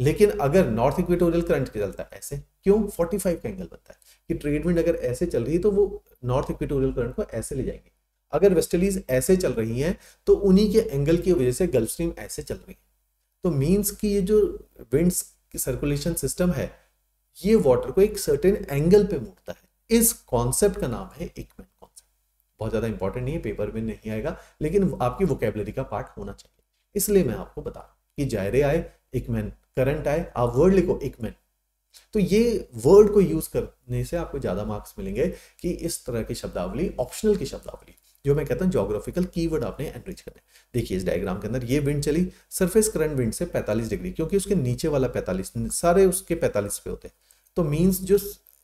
लेकिन अगर नॉर्थ इक्वेटोरियल करंट चलता है ऐसे क्यों 45 का एंगल बनता है कि ट्रेड विंड अगर ऐसे चल रही है तो वो नॉर्थ इक्वेटोरियल करंट को ऐसे ले जाएंगे अगर वेस्टलीज ऐसे चल रही हैं तो उन्हीं के एंगल की वजह से गल्फ स्ट्रीम ऐसे चल रही है तो मीन्स कि ये जो विंड्स सर्कुलेशन सिस्टम है ये वाटर को एक सर्टेन एंगल पे मोड़ता है इस कॉन्सेप्ट का नाम है इकमेन कॉन्सेप्ट बहुत ज़्यादा इंपॉर्टेंट नहीं है पेपर में नहीं आएगा लेकिन आपकी वोकेबलरी का पार्ट होना चाहिए इसलिए मैं आपको बता रहा हूँ कि जायरे आए इकमैन करंट आए आप वर्ड लिखो इकमैन तो ये वर्ड को यूज करने से आपको ज्यादा मार्क्स मिलेंगे कि इस तरह की शब्दावली ऑप्शनल की शब्दावली जो मैं कहता हूँ जोग्राफिकल की आपने एनरिच करना देखिए इस डायग्राम के अंदर ये विंड चली सरफेस करंट विंड से 45 डिग्री क्योंकि उसके नीचे वाला 45 सारे उसके 45 पे होते हैं तो मीन्स जो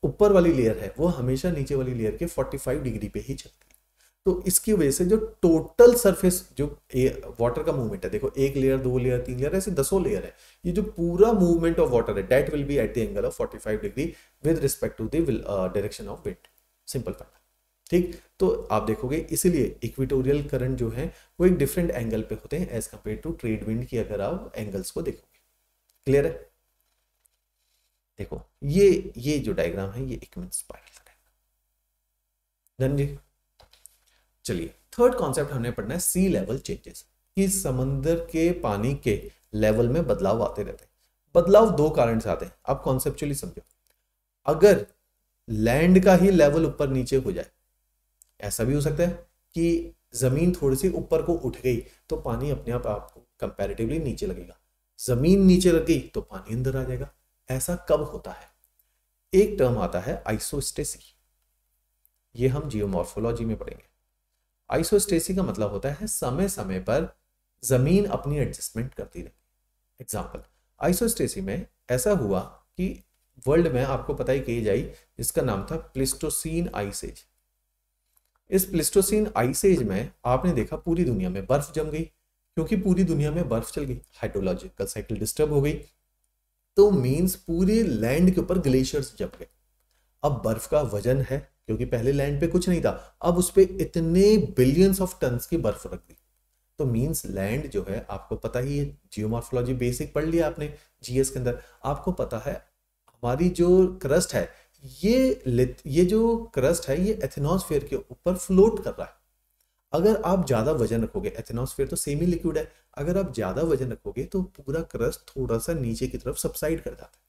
ऊपर वाली लेयर है वो हमेशा नीचे वाली लेयर के 45 डिग्री पे ही चलती है तो इसकी वजह से जो टोटल सरफेस जो वाटर का मूवमेंट है देखो एक लेयर दो लेयर तीन लेयर ऐसे दसों लेयर है ये जो पूरा मूवमेंट ऑफ वाटर है that will be at the angle of five degree with respect to the direction of wind simple fact ठीक तो आप देखोगे इसीलिए इक्विटोरियल करंट जो है वो एक डिफरेंट एंगल पे होते हैं as compare to trade wind की अगर आप एंगल्स को देखोगे क्लियर है देखो ये ये जो डायग्राम है ये एक मिनट डन जी चलिए थर्ड कॉन्सेप्ट हमने पढ़ना है सी लेवल चेंजेस कि समंदर के पानी के लेवल में बदलाव आते रहते हैं बदलाव दो कारण से आते हैं आप कॉन्सेप्चुअली समझो अगर लैंड का ही लेवल ऊपर नीचे हो जाए ऐसा भी हो सकता है कि ज़मीन थोड़ी सी ऊपर को उठ गई तो पानी अपने आप आपको कंपेरेटिवली नीचे लगेगा ज़मीन नीचे लग गई तो पानी अंदर आ जाएगा ऐसा कब होता है एक टर्म आता है आइसोस्टेसी ये हम जियोमॉर्फोलॉजी में पढ़ेंगे आइसोस्टेसी का मतलब होता है समय समय पर ज़मीन अपनी एडजस्टमेंट करती रही एग्जाम्पल आइसोस्टेसी में ऐसा हुआ कि वर्ल्ड में आपको पता ही कही जाए जिसका नाम था प्लिस्टोसिन आइस एज इस प्लिस्टोसिन आइस एज में आपने देखा पूरी दुनिया में बर्फ जम गई क्योंकि पूरी दुनिया में बर्फ चल गई हाइड्रोलॉजिकल साइकिल डिस्टर्ब हो गई तो मीन्स पूरे लैंड के ऊपर ग्लेशियर्स जम गए अब बर्फ का वजन है क्योंकि पहले लैंड पे कुछ नहीं था अब उस पर इतने बिलियंस ऑफ टन की बर्फ रख दी तो मीन्स लैंड जो है आपको पता ही है जियोमॉर्फोलॉजी बेसिक पढ़ लिया आपने जीएस के अंदर आपको पता है हमारी जो क्रस्ट है ये ये जो क्रस्ट है ये एथेनोस्फेयर के ऊपर फ्लोट कर रहा है अगर आप ज़्यादा वजन रखोगे एथेनोस्फेयर तो सेमी लिक्विड है अगर आप ज़्यादा वजन रखोगे तो पूरा क्रस्ट थोड़ा सा नीचे की तरफ सबसाइड कर जाता है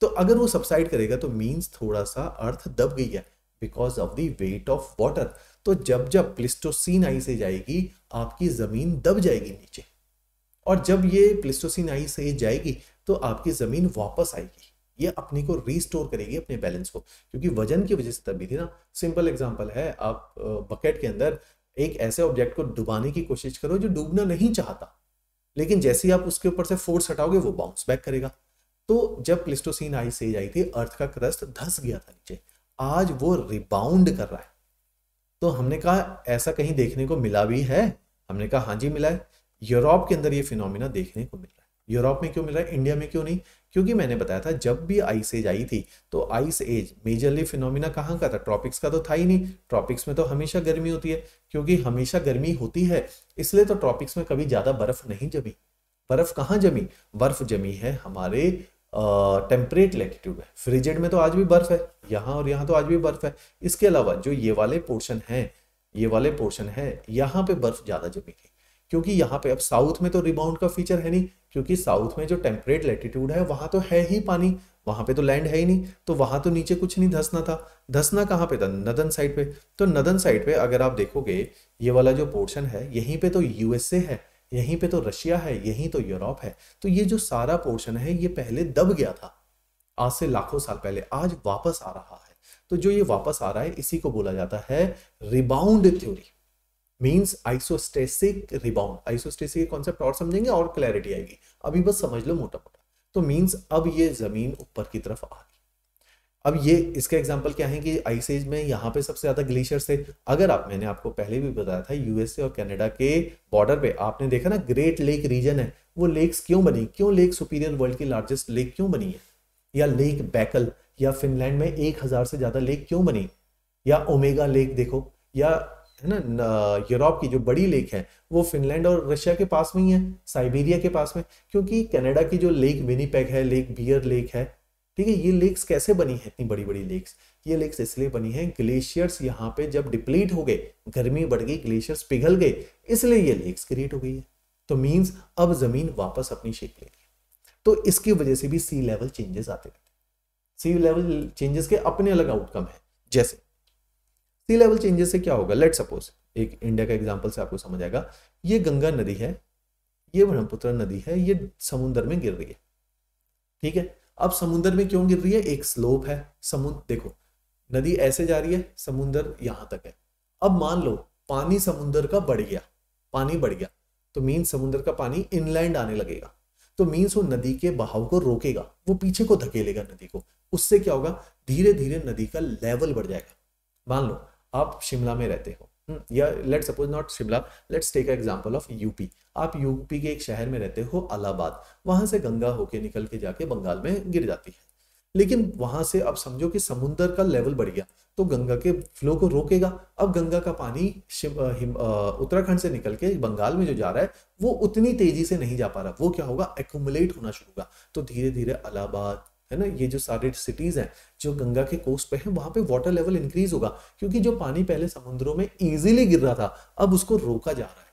तो अगर वो सबसाइड करेगा तो मीन्स थोड़ा सा अर्थ दब गई है because of the weight of water तो जब जब प्लिस्टोसिन आई से जाएगी आपकी ज़मीन दब जाएगी नीचे और जब ये प्लिस्टोसिन आई से जाएगी तो आपकी ज़मीन वापस आएगी ये अपने को रिस्टोर करेगी अपने बैलेंस को क्योंकि वजन की वजह से तभी थी ना सिंपल एग्जाम्पल है आप बकेट के अंदर एक ऐसे ऑब्जेक्ट को डुबाने की कोशिश करो जो डूबना नहीं चाहता लेकिन जैसे ही आप उसके ऊपर से फोर्स हटाओगे वो बाउंस बैक करेगा तो जब प्लिस्टोसिन आई से आई थी अर्थ का क्रस्ट धस गया था नीचे आज वो रिबाउंड कर रहा है तो हमने कहा ऐसा कहीं देखने को मिला भी है हमने कहा हाँ जी मिला है यूरोप के अंदर ये फिनोमिना देखने को मिला यूरोप में क्यों मिल रहा है इंडिया में क्यों नहीं क्योंकि मैंने बताया था जब भी आइस एज आई थी तो आइस एज मेजरली फिनोमिना कहाँ का था ट्रॉपिक्स का तो था ही नहीं ट्रॉपिक्स में तो हमेशा गर्मी होती है क्योंकि हमेशा गर्मी होती है इसलिए तो ट्रॉपिक्स में कभी ज़्यादा बर्फ नहीं जमी बर्फ कहाँ जमी बर्फ जमी है हमारे टेम्परेट लेटिट्यूड है फ्रिजेड में तो आज भी बर्फ है यहाँ और यहाँ तो आज भी बर्फ है इसके अलावा जो ये वाले पोर्शन है ये वाले पोर्शन है यहाँ पे बर्फ ज़्यादा जमी थी क्योंकि यहाँ पे अब साउथ में तो रिबाउंड का फीचर है नहीं क्योंकि साउथ में जो टेम्परेट लेटीट्यूड है वहां तो है ही पानी वहां पे तो लैंड है ही नहीं तो वहां तो नीचे कुछ नहीं धसना था धसना कहाँ पे था नदन साइड पे तो नदन साइड पे अगर आप देखोगे ये वाला जो पोर्शन है यहीं पे तो यूएसए है यहीं पे तो रशिया है यहीं तो यूरोप है तो ये जो सारा पोर्शन है ये पहले दब गया था आज से लाखों साल पहले आज वापस आ रहा है तो जो ये वापस आ रहा है इसी को बोला जाता है rebound theory means isostatic rebound isostatic के कॉन्सेप्ट और समझेंगे और क्लैरिटी आएगी अभी बस समझ लो मोटा मोटा तो मीन्स अब ये जमीन ऊपर की तरफ आ गई अब ये इसके एग्जाम्पल क्या है कि आइसेज में यहाँ पे सबसे ज्यादा ग्लेशियर्स थे अगर आप मैंने आपको पहले भी बताया था यूएसए और कनाडा के बॉर्डर पे आपने देखा ना ग्रेट लेक रीजन है वो लेक्स क्यों बनी क्यों लेक सुपीरियर वर्ल्ड की लार्जेस्ट लेक क्यों बनी है या लेक बैकल या फिनलैंड में एक हजार से ज्यादा लेक क्यों बनी या ओमेगा लेक देखो या है ना यूरोप की जो बड़ी लेक है वो फिनलैंड और रशिया के पास में ही है साइबेरिया के पास में क्योंकि कनाडा की जो लेक विनीपैग है लेक बियर लेक है ठीक है ये लेक्स कैसे बनी है इतनी बड़ी बड़ी लेक्स ये लेक्स इसलिए बनी है ग्लेशियर्स यहाँ पे जब डिप्लीट हो गए गर्मी बढ़ गई ग्लेशियर्स पिघल गए इसलिए ये लेक्स क्रिएट हो गई है तो मीन्स अब जमीन वापस अपनी शेप ले रही तो इसकी वजह से भी सी लेवल चेंजेस आते रहते सी लेवल चेंजेस के अपने अलग आउटकम है जैसे सी लेवल चेंजेस से क्या होगा लेट सपोज एक इंडिया का एग्जाम्पल से आपको समझ आएगा ये गंगा नदी है ये ब्रह्मपुत्र नदी है ये समुन्द्र में गिर रही है ठीक है अब समुन्द्र में क्यों गिर रही है एक स्लोप है समुद्र देखो नदी ऐसे जा रही है समुन्द्र यहां तक है अब मान लो पानी समुन्द्र का बढ़ गया पानी बढ़ गया तो मीन समुन्द्र का पानी इनलैंड आने लगेगा तो मीन्स वो नदी के बहाव को रोकेगा वो पीछे को धकेलेगा नदी को उससे क्या होगा धीरे धीरे नदी का लेवल बढ़ जाएगा मान लो आप शिमला में रहते हो हम्म, या let suppose not Shimla let's take example of UP आप यूपी के एक शहर में रहते हो अलाहाबाद वहां से गंगा होके निकल के जाके बंगाल में गिर जाती है लेकिन वहां से अब समझो कि समुन्द्र का लेवल बढ़ गया तो गंगा के फ्लो को रोकेगा अब गंगा का पानी उत्तराखंड से निकल के बंगाल में जो जा रहा है वो उतनी तेजी से नहीं जा पा रहा वो क्या होगा एकुमुलेट होना शुरू होगा तो धीरे धीरे अलाहाबाद है ना ये जो सारे सिटीज़ हैं जो गंगा के कोस्ट पे हैं वहां पे वाटर लेवल इंक्रीज होगा क्योंकि जो पानी पहले समुद्रों में इजीली गिर रहा था अब उसको रोका जा रहा है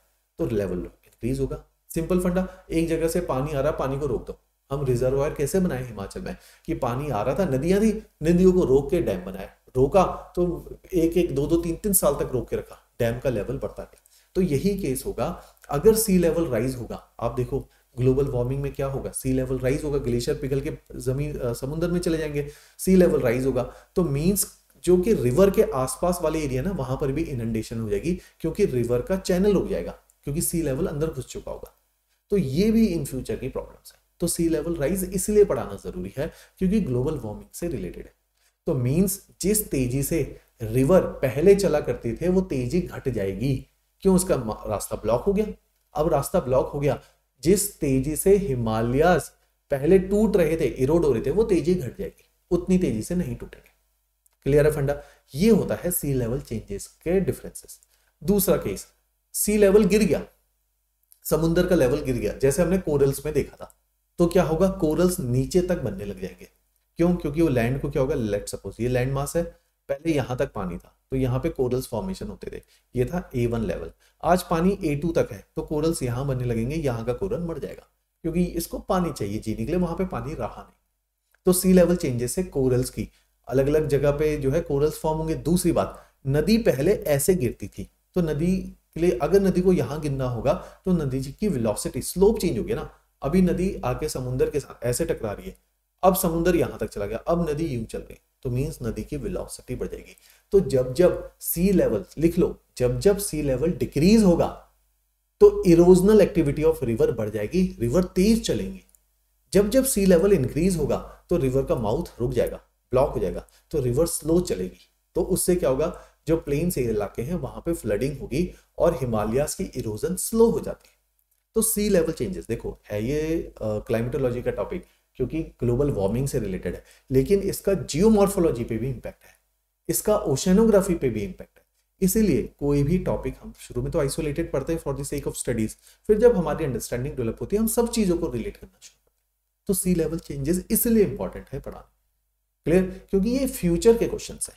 तो लेवल इंक्रीज होगा सिंपल फंडा एक जगह से पानी आ रहा पानी को रोक दो हम रिजर्वायर कैसे बनाए हिमाचल में कि पानी आ रहा था नदियां थी नदियों को रोक के डैम बनाए रोका तो एक एक दो दो तीन तीन साल तक रोक के रखा डैम का लेवल बढ़ता गया तो यही केस होगा अगर सी लेवल राइज होगा आप देखो ग्लोबल वार्मिंग में क्या होगा सी लेवल राइज होगा ग्लेशियर पिघल के जमीन समुद्र में चले जाएंगे सी लेवल राइज होगा तो मीन्स जो कि रिवर के आसपास वाले एरिया ना वहां पर भी इनंडेशन हो जाएगी क्योंकि रिवर का चैनल हो जाएगा क्योंकि सी लेवल अंदर घुस चुका होगा तो ये भी इन फ्यूचर की प्रॉब्लम है तो सी लेवल राइज इसलिए पढ़ाना जरूरी है क्योंकि ग्लोबल वार्मिंग से रिलेटेड है तो मीन्स जिस तेजी से रिवर पहले चला करते थे वो तेजी घट जाएगी क्यों उसका रास्ता ब्लॉक हो गया अब रास्ता ब्लॉक हो गया जिस तेजी से हिमालयास पहले टूट रहे थे इरोड हो रहे थे वो तेजी घट जाएगी उतनी तेजी से नहीं टूटेंगे क्लियर है फंडा ये होता है सी लेवल चेंजेस के डिफरेंसेस दूसरा केस सी लेवल गिर गया समुद्र का लेवल गिर गया जैसे हमने कोरल्स में देखा था तो क्या होगा कोरल्स नीचे तक बनने लग जाएंगे क्यों क्योंकि वो लैंड को क्या होगा लेट सपोज ये लैंड मास है पहले यहां तक पानी था तो यहाँ पे कोरल्स फॉर्मेशन होते थे ये था ए वन लेवल आज पानी ए टू तक है तो कोरल्स यहाँ बनने लगेंगे यहाँ का कोरल मर जाएगा क्योंकि इसको पानी चाहिए जीने के लिए वहां पे पानी रहा नहीं तो सी लेवल चेंजेस से कोरल्स की अलग अलग जगह पे जो है कोरल्स फॉर्म होंगे दूसरी बात नदी पहले ऐसे गिरती थी तो नदी के लिए अगर नदी को यहाँ गिरना होगा तो नदी की विलोसिटी स्लोप चेंज हो गया ना अभी नदी आके समुद्र के साथ ऐसे टकरा रही है अब समुंदर यहां तक चला गया अब नदी यूं चल रही तो मीन्स नदी की विलोसिटी बढ़ जाएगी तो जब जब सी लेवल लिख लो जब जब सी लेवल डिक्रीज होगा तो इरोजनल एक्टिविटी ऑफ रिवर बढ़ जाएगी रिवर तेज चलेंगे जब जब सी लेवल इंक्रीज होगा तो रिवर का माउथ रुक जाएगा ब्लॉक हो जाएगा तो रिवर स्लो चलेगी तो उससे क्या होगा जो प्लेन से इलाके हैं वहां पे फ्लडिंग होगी और हिमालयास की इरोजन स्लो हो जाती है तो सी लेवल चेंजेस देखो है ये क्लाइमेटोलॉजी का टॉपिक क्योंकि ग्लोबल वार्मिंग से रिलेटेड है लेकिन इसका जियोमॉर्फोलॉजी पे भी इम्पैक्ट है इसका ओशनोग्राफी पे भी इम्पैक्ट है इसीलिए कोई भी टॉपिक हम शुरू में तो आइसोलेटेड पढ़ते हैं for the sake of studies फिर जब हमारी अंडरस्टैंडिंग डेवलप होती है हम सब चीज़ों को रिलेट करना शुरू करते तो सी लेवल चेंजेस इसलिए इंपॉर्टेंट है पढ़ाना क्लियर क्योंकि ये फ्यूचर के क्वेश्चन है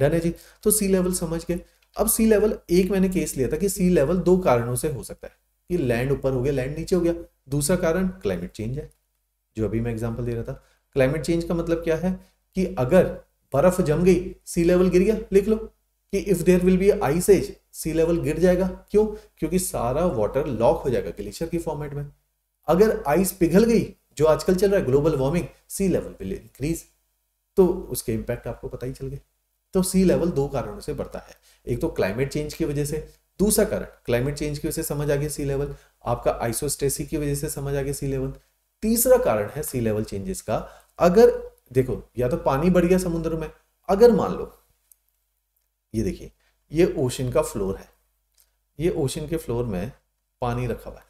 डन है जी तो सी लेवल समझ गए अब सी लेवल एक मैंने केस लिया था कि सी लेवल दो कारणों से हो सकता है कि लैंड ऊपर हो गया लैंड नीचे हो गया दूसरा कारण क्लाइमेट चेंज है जो अभी मैं एग्जाम्पल दे रहा था क्लाइमेट चेंज का मतलब क्या है कि अगर बर्फ जम गई सी लेवल गिर गया लिख लो कि if there will be ice age sea level गिर जाएगा क्यों क्योंकि सारा वाटर लॉक हो जाएगा ग्लेशियर की फॉर्मेट में अगर आइस पिघल गई जो आजकल चल रहा है global warming sea level will increase तो उसके इंपैक्ट आपको पता ही चल गए तो सी लेवल दो कारणों से बढ़ता है एक तो क्लाइमेट चेंज की वजह से दूसरा कारण क्लाइमेट चेंज की वजह से समझ आ गया सी लेवल आपका आइसोस्टेसी की वजह से समझ आ गया सी लेवल तीसरा कारण है सी लेवल चेंजेस का अगर देखो या तो पानी बढ़ गया समुद्र में अगर मान लो ये देखिए ये ओशन का फ्लोर है ये ओशन के फ्लोर में पानी रखा हुआ है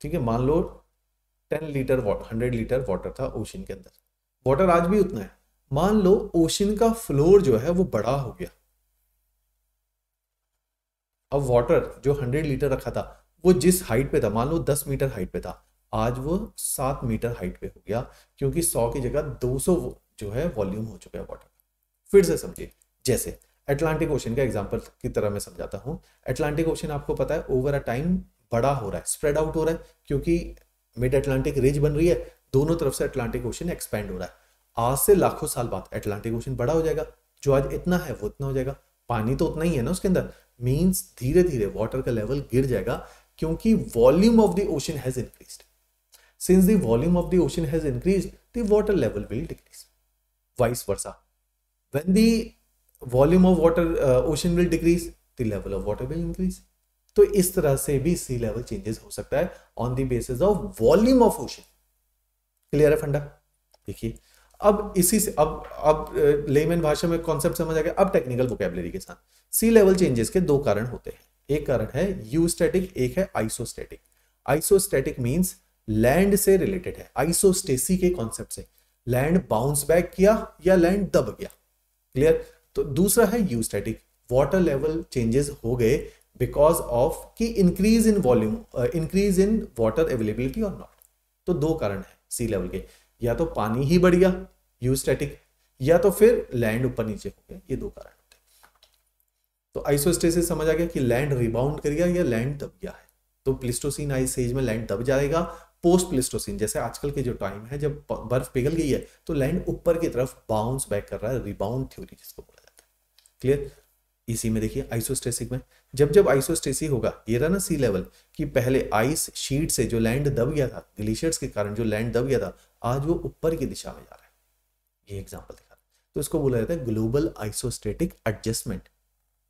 ठीक है मान लो ten litre hundred litre water था ओशन के अंदर वाटर आज भी उतना है मान लो ओशन का फ्लोर जो है वो बड़ा हो गया अब वाटर जो हंड्रेड लीटर रखा था वो जिस हाइट पे था मान लो दस मीटर हाइट पे था आज वो सात मीटर हाइट पे हो गया क्योंकि सौ की जगह दो सौ जो है वॉल्यूम हो चुका है वाटर फिर से समझिए जैसे एटलांटिक ओशन का एग्जाम्पल की तरह मैं समझाता हूँ एटलांटिक ओशन आपको पता है ओवर अ टाइम बड़ा हो रहा है स्प्रेड आउट हो रहा है क्योंकि मिड अटलांटिक रिज बन रही है दोनों तरफ से अटलांटिक ओशन एक्सपेंड हो रहा है आज से लाखों साल बाद अटलांटिक ओशन बड़ा हो जाएगा जो आज इतना है वो इतना हो जाएगा पानी तो उतना ही है ना उसके अंदर मीन्स धीरे धीरे वाटर का लेवल गिर जाएगा क्योंकि volume of the ocean has Since the volume of the ocean has increased, the water level will decrease. Vice versa. When the volume of water uh, ocean will decrease the level of water will increase तो इस तरह से भी सी level changes हो सकता है on the basis of volume of ocean clear है फंडा देखिए अब इसी से अब अब लेमेन भाषा में कॉन्सेप्ट समझ आ गया अब टेक्निकल वोकेबलरी के साथ सी लेवल चेंजेस के दो कारण होते हैं एक कारण है यू स्टैटिक एक है आइसोस्टैटिक आइसोस्टैटिक मींस लैंड से रिलेटेड है आइसोस्टेसी के कॉन्सेप्ट से लैंड बाउंस बैक किया या लैंड दब गया क्लियर तो दूसरा है eustatic water level changes हो गए बिकॉज ऑफ की increase in volume increase in water availability और नॉट तो दो कारण है सी लेवल के या तो पानी ही बढ़ गया यू स्टैटिक या तो फिर लैंड ऊपर नीचे हो गया ये दो कारण होते तो आइसोस्टेसिस समझ आ गया कि लैंड रिबाउंड कर गया या लैंड दब गया है तो प्लिस्टोसिन आइस एज में लैंड दब जाएगा पोस्ट प्लेस्टोसिन जैसे आजकल के जो टाइम है जब बर्फ पिघल गई है तो लैंड ऊपर की तरफ बाउंस बैक कर रहा है रिबाउंड थ्योरी जिसको बोला जाता है क्लियर इसी में देखिए आइसोस्टेसिक में जब जब आइसोस्टेसी होगा ये रहा ना सी लेवल कि पहले आइस शीट से जो लैंड दब गया था ग्लेशियर्स के कारण जो लैंड दब गया था आज वो ऊपर की दिशा में जा रहा है ये एग्जाम्पल दिखा रहा है तो इसको बोला जाता है ग्लोबल आइसोस्टेटिक एडजस्टमेंट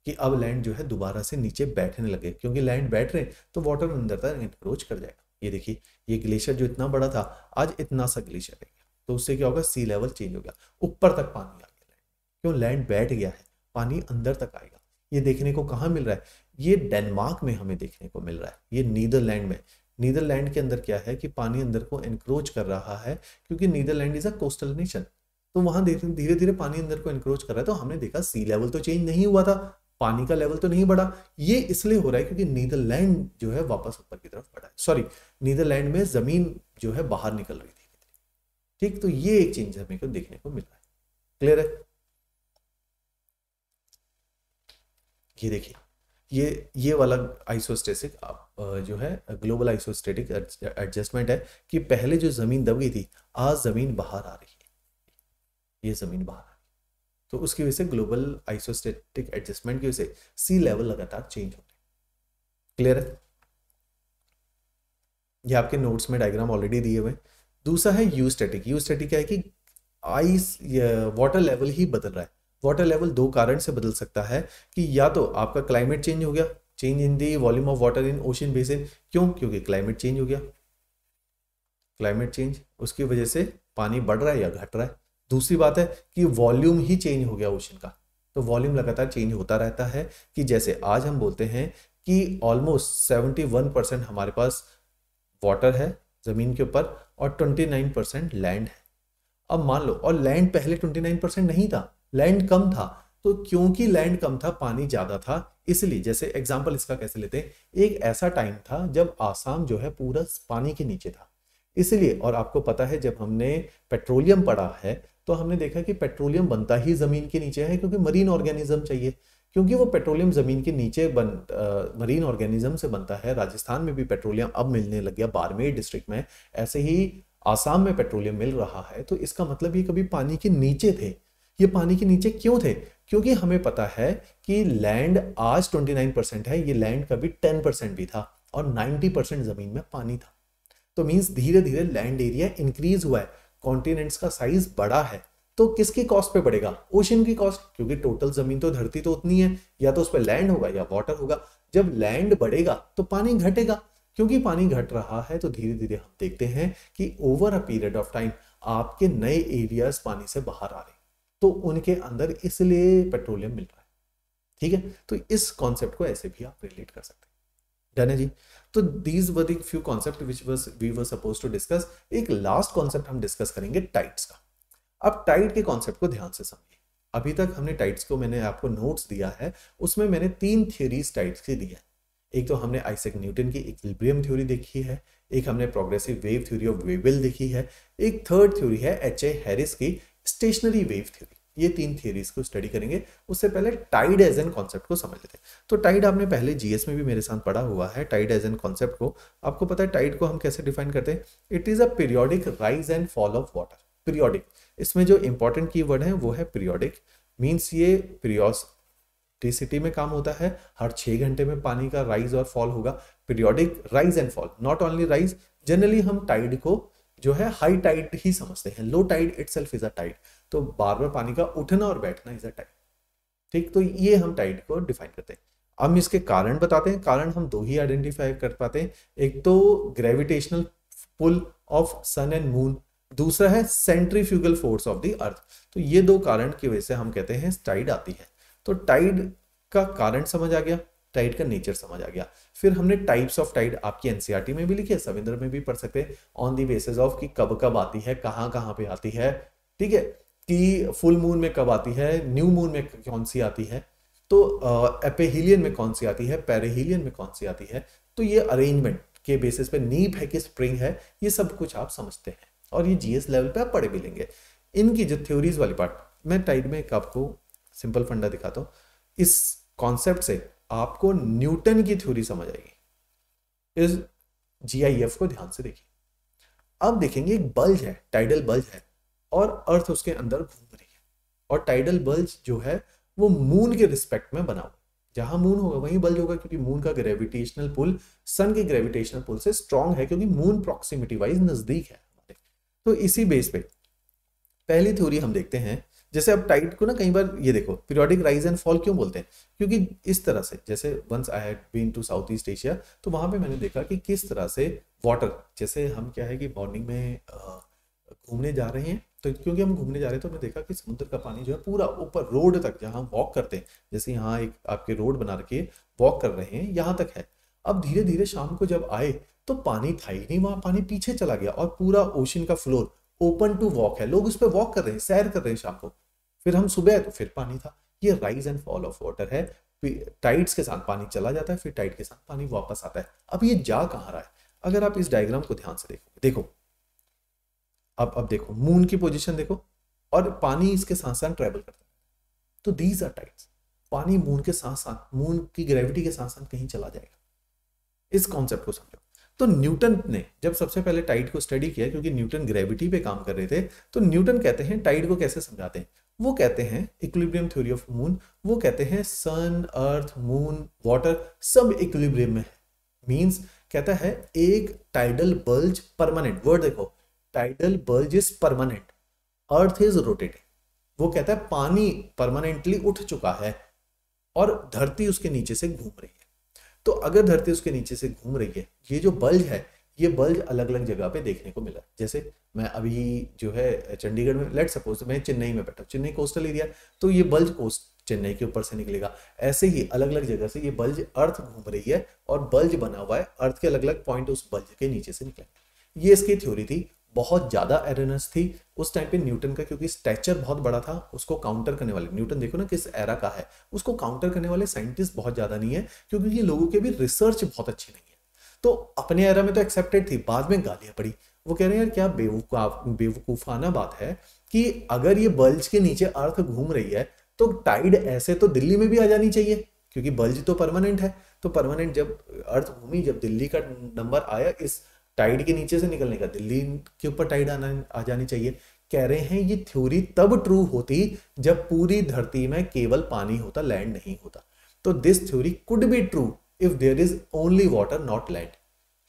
कि अब लैंड जो है दोबारा से नीचे बैठने लगे क्योंकि लैंड बैठ रहे हैं तो वाटर अंदर तक अप्रोच कर जाएगा ये देखिए ये ग्लेशियर जो इतना बड़ा था आज इतना सा ग्लेशियर है तो उससे क्या होगा सी लेवल चेंज हो गया ऊपर तक पानी आ गया क्यों लैंड बैठ गया है पानी अंदर तक आएगा ये देखने को कहाँ मिल रहा है ये डेनमार्क में हमें देखने को मिल रहा है ये नीदरलैंड में नीदरलैंड के अंदर क्या है कि पानी अंदर को एनक्रोच कर रहा है क्योंकि Netherland is a coastal nation तो वहां धीरे धीरे पानी अंदर को एनक्रोच कर रहा है तो हमने देखा सी लेवल तो चेंज नहीं हुआ था पानी का लेवल तो नहीं बढ़ा ये इसलिए हो रहा है क्योंकि नीदरलैंड जो है वापस ऊपर की तरफ बढ़ा है सॉरी नीदरलैंड में जमीन जो है बाहर निकल रही थी ठीक तो ये एक चेंज हमें को देखने को मिला है क्लियर है ये देखिए ये ये वाला आइसोस्टेसिक जो है ग्लोबल आइसोस्टेटिक एडजस्टमेंट है कि पहले जो जमीन दब गई थी आज जमीन बाहर आ रही है ये जमीन बाहर तो उसकी वजह से ग्लोबल आइसोस्टेटिक एडजस्टमेंट की वजह से सी लेवल लगातार चेंज होते है क्लियर है ये आपके नोट्स में डायग्राम ऑलरेडी दिए हुए दूसरा है यू स्टेटिक यू स्टेटिक क्या है कि आइस वाटर लेवल ही बदल रहा है वाटर लेवल दो कारण से बदल सकता है कि या तो आपका क्लाइमेट चेंज हो गया change in the volume of water in ocean basin क्यों क्योंकि क्लाइमेट चेंज हो गया क्लाइमेट चेंज उसकी वजह से पानी बढ़ रहा है या घट रहा है दूसरी बात है कि वॉल्यूम ही चेंज हो गया ओशन का तो वॉल्यूम लगातार चेंज होता रहता है कि जैसे आज हम बोलते हैं कि ऑलमोस्ट सेवेंटी वन परसेंट हमारे पास वाटर है ज़मीन के ऊपर और ट्वेंटी नाइन परसेंट लैंड है अब मान लो और लैंड पहले ट्वेंटी नाइन परसेंट नहीं था लैंड कम था तो क्योंकि लैंड कम था पानी ज़्यादा था इसलिए जैसे एग्जाम्पल इसका कैसे लेते हैं एक ऐसा टाइम था जब आसाम जो है पूरा पानी के नीचे था इसलिए और आपको पता है जब हमने पेट्रोलियम पढ़ा है तो हमने देखा कि पेट्रोलियम बनता ही ज़मीन के नीचे है क्योंकि मरीन ऑर्गेनिज्म चाहिए क्योंकि वो पेट्रोलियम ज़मीन के नीचे बन आ, मरीन ऑर्गेनिज्म से बनता है राजस्थान में भी पेट्रोलियम अब मिलने लग गया बारमेर डिस्ट्रिक्ट में ऐसे ही आसाम में पेट्रोलियम मिल रहा है तो इसका मतलब ये कभी पानी के नीचे थे ये पानी के नीचे क्यों थे क्योंकि हमें पता है कि लैंड आज 29 परसेंट है ये लैंड कभी 10 परसेंट भी था और 90 परसेंट ज़मीन में पानी था तो मीन्स धीरे धीरे लैंड एरिया इंक्रीज हुआ है कॉन्टिनेंट्स का साइज बड़ा है तो किसकी कॉस्ट पे बढ़ेगा ओशन की कॉस्ट क्योंकि टोटल जमीन तो धरती तो उतनी है या तो उस पर लैंड होगा या वाटर होगा जब लैंड बढ़ेगा तो पानी घटेगा क्योंकि पानी घट रहा है तो धीरे धीरे हम देखते हैं कि over a period of time आपके नए एरियाज पानी से बाहर आ रहे हैं तो उनके अंदर इसलिए पेट्रोलियम मिल रहा है ठीक है तो इस कॉन्सेप्ट को ऐसे भी आप रिलेट कर सकते हैं डन है जी तो दीज वर दिंग few concept which we were suppose to discuss एक लास्ट कॉन्सेप्ट हम डिस्कस करेंगे टाइट्स का अब टाइट के कॉन्सेप्ट को ध्यान से समझिए अभी तक हमने टाइट्स को मैंने आपको नोट्स दिया है उसमें मैंने तीन थियोरीज टाइट्स की दी है एक तो हमने आइसेक न्यूटन की इक्विलिब्रियम थ्योरी देखी है एक हमने progressive wave theory of Whewell देखी है एक थर्ड थ्योरी है एच ए हैरिस की स्टेशनरी वेव थ्योरी ये तीन थियरीज को स्टडी करेंगे उससे पहले टाइड एज एन कॉन्सेप्ट को समझ लेते हैं तो टाइड आपने पहले जीएस में भी मेरे साथ पढ़ा हुआ है टाइड एज एन कॉन्सेप्ट को आपको पता है टाइड को हम कैसे डिफाइन करते हैं it is a periodic rise and fall of water periodic इसमें जो इंपॉर्टेंट की वर्ड है वो है पीरियोडिक मीन्स ये पीरियोस सिटी में काम होता है हर छह घंटे में पानी का राइज और फॉल होगा periodic rise and fall not only rise generally हम टाइड को जो है हाई टाइड ही समझते हैं low tide it is a tide तो बार बार पानी का उठना और बैठना इज अ टाइड ठीक तो ये हम टाइड को डिफाइन करते हैं हम इसके कारण बताते हैं कारण हम दो ही आइडेंटिफाई कर पाते हैं एक तो gravitational pull of sun and moon दूसरा है centrifugal force of the earth तो ये दो कारण की वजह से हम कहते हैं टाइड आती है तो टाइड का कारण समझ आ गया टाइड का नेचर समझ आ गया फिर हमने टाइप्स ऑफ टाइड आपकी एनसीईआरटी e में भी लिखी है सविंद्र में भी पढ़ सकते हैं ऑन दी बेसिस ऑफ कि कब कब आती है कहाँ कहां पे आती है ठीक है कि फुल मून में कब आती है न्यू मून में कौन सी आती है तो एपेहिलियन में कौन सी आती है पेरेहिलियन में कौन सी आती है तो ये अरेंजमेंट के बेसिस पे नीप है कि स्प्रिंग है ये सब कुछ आप समझते हैं और ये जीएस लेवल पे आप पढ़े भी लेंगे इनकी जो थ्योरीज वाली पार्ट मैं टाइड में एक आपको सिंपल फंडा दिखाता हूँ इस कॉन्सेप्ट से आपको न्यूटन की थ्योरी समझ आएगी इस जी को ध्यान से देखिए अब देखेंगे एक बल्ज है टाइडल बल्ज है और अर्थ उसके अंदर घूम रही है और टाइडल बल्ज जो है वो मून के रिस्पेक्ट में बना हुआ जहां मून होगा वहीं बल्ज होगा क्योंकि मून का ग्रेविटेशनल पुल सन के ग्रेविटेशनल पुल से स्ट्रांग है क्योंकि मून प्रॉक्सिमिटी वाइज नजदीक है तो इसी बेस पे पहली थ्योरी हम देखते हैं जैसे अब टाइट को ना कई बार ये देखो पीरियोडिक राइज एंड फॉल क्यों बोलते हैं क्योंकि इस तरह से जैसे once I had been to south east Asia तो वहां पे मैंने देखा कि किस तरह से वाटर जैसे हम क्या है कि मॉर्निंग में घूमने जा रहे हैं तो क्योंकि हम घूमने जा रहे थे तो हमने देखा कि समुद्र का पानी जो है पूरा ऊपर रोड तक जहाँ हम वॉक करते हैं जैसे यहाँ एक आपके रोड बना रखे वॉक कर रहे हैं यहाँ तक है अब धीरे धीरे शाम को जब आए तो पानी था ही नहीं वहाँ पानी पीछे चला गया और पूरा ओशन का फ्लोर ओपन टू वॉक है लोग उस पर वॉक कर रहे हैं सैर कर रहे हैं शाम को फिर हम सुबह तो फिर पानी था ये rise and fall of water है टाइड्स के साथ पानी चला जाता है फिर टाइड के साथ पानी वापस आता है अब ये जा कहाँ रहा है अगर आप इस डायग्राम को ध्यान से देखोगे देखो अब अब देखो मून की पोजिशन देखो और पानी इसके साथ साथ ट्रेवल करता है तो दीज आर टाइट्स पानी मून के साथ साथ मून की ग्रेविटी के साथ साथ कहीं चला जाएगा इस कॉन्सेप्ट को समझो तो न्यूटन ने जब सबसे पहले टाइड को स्टडी किया क्योंकि न्यूटन ग्रेविटी पे काम कर रहे थे तो न्यूटन कहते हैं टाइड को कैसे समझाते हैं वो कहते हैं इक्विलिब्रियम थ्योरी ऑफ मून वो कहते हैं सन अर्थ मून वाटर सब इक्विलिब्रियम में है मींस कहता है एक टाइडल बल्ज परमानेंट वर्ड देखो tidal bulge is permanent earth is rotating वो कहता है पानी परमानेंटली उठ चुका है और धरती उसके नीचे से घूम रही है तो अगर धरती उसके नीचे से घूम रही है ये जो बल्ज है ये बल्ज अलग अलग जगह पे देखने को मिला जैसे मैं अभी जो है चंडीगढ़ में लेट सपोज मैं चेन्नई में बैठा हूँ चेन्नई कोस्टल एरिया तो ये बल्ज कोस्ट चेन्नई के ऊपर से निकलेगा ऐसे ही अलग अलग जगह से ये बल्ज अर्थ घूम रही है और बल्ज बना हुआ है अर्थ के अलग अलग पॉइंट उस बल्ज के नीचे से निकलेंगे ये इसकी थ्योरी थी बहुत ज़्यादा एरेनस थी उस टाइम पे न्यूटन का क्योंकि स्टैचर बहुत बड़ा था उसको काउंटर करने वाले न्यूटन देखो ना किस एरा का है उसको काउंटर करने वाले साइंटिस्ट बहुत ज़्यादा नहीं है क्योंकि ये लोगों के भी रिसर्च बहुत अच्छी नहीं है तो अपने एरा में तो एक्सेप्टेड थी बाद में गालियां पड़ी वो कह रहे हैं यार क्या बेवकूफ बेवकूफाना बात है कि अगर ये बल्ज के नीचे अर्थ घूम रही है तो टाइड ऐसे तो दिल्ली में भी आ जानी चाहिए क्योंकि बल्ज तो परमानेंट है तो परमानेंट जब अर्थ घूमी जब दिल्ली का नंबर आया इस टाइड के नीचे से निकलने का दिल्ली के ऊपर टाइड आना आ जानी चाहिए कह रहे हैं ये थ्योरी तब ट्रू होती जब पूरी धरती में केवल पानी होता लैंड नहीं होता तो this theory could be true if there is only water not land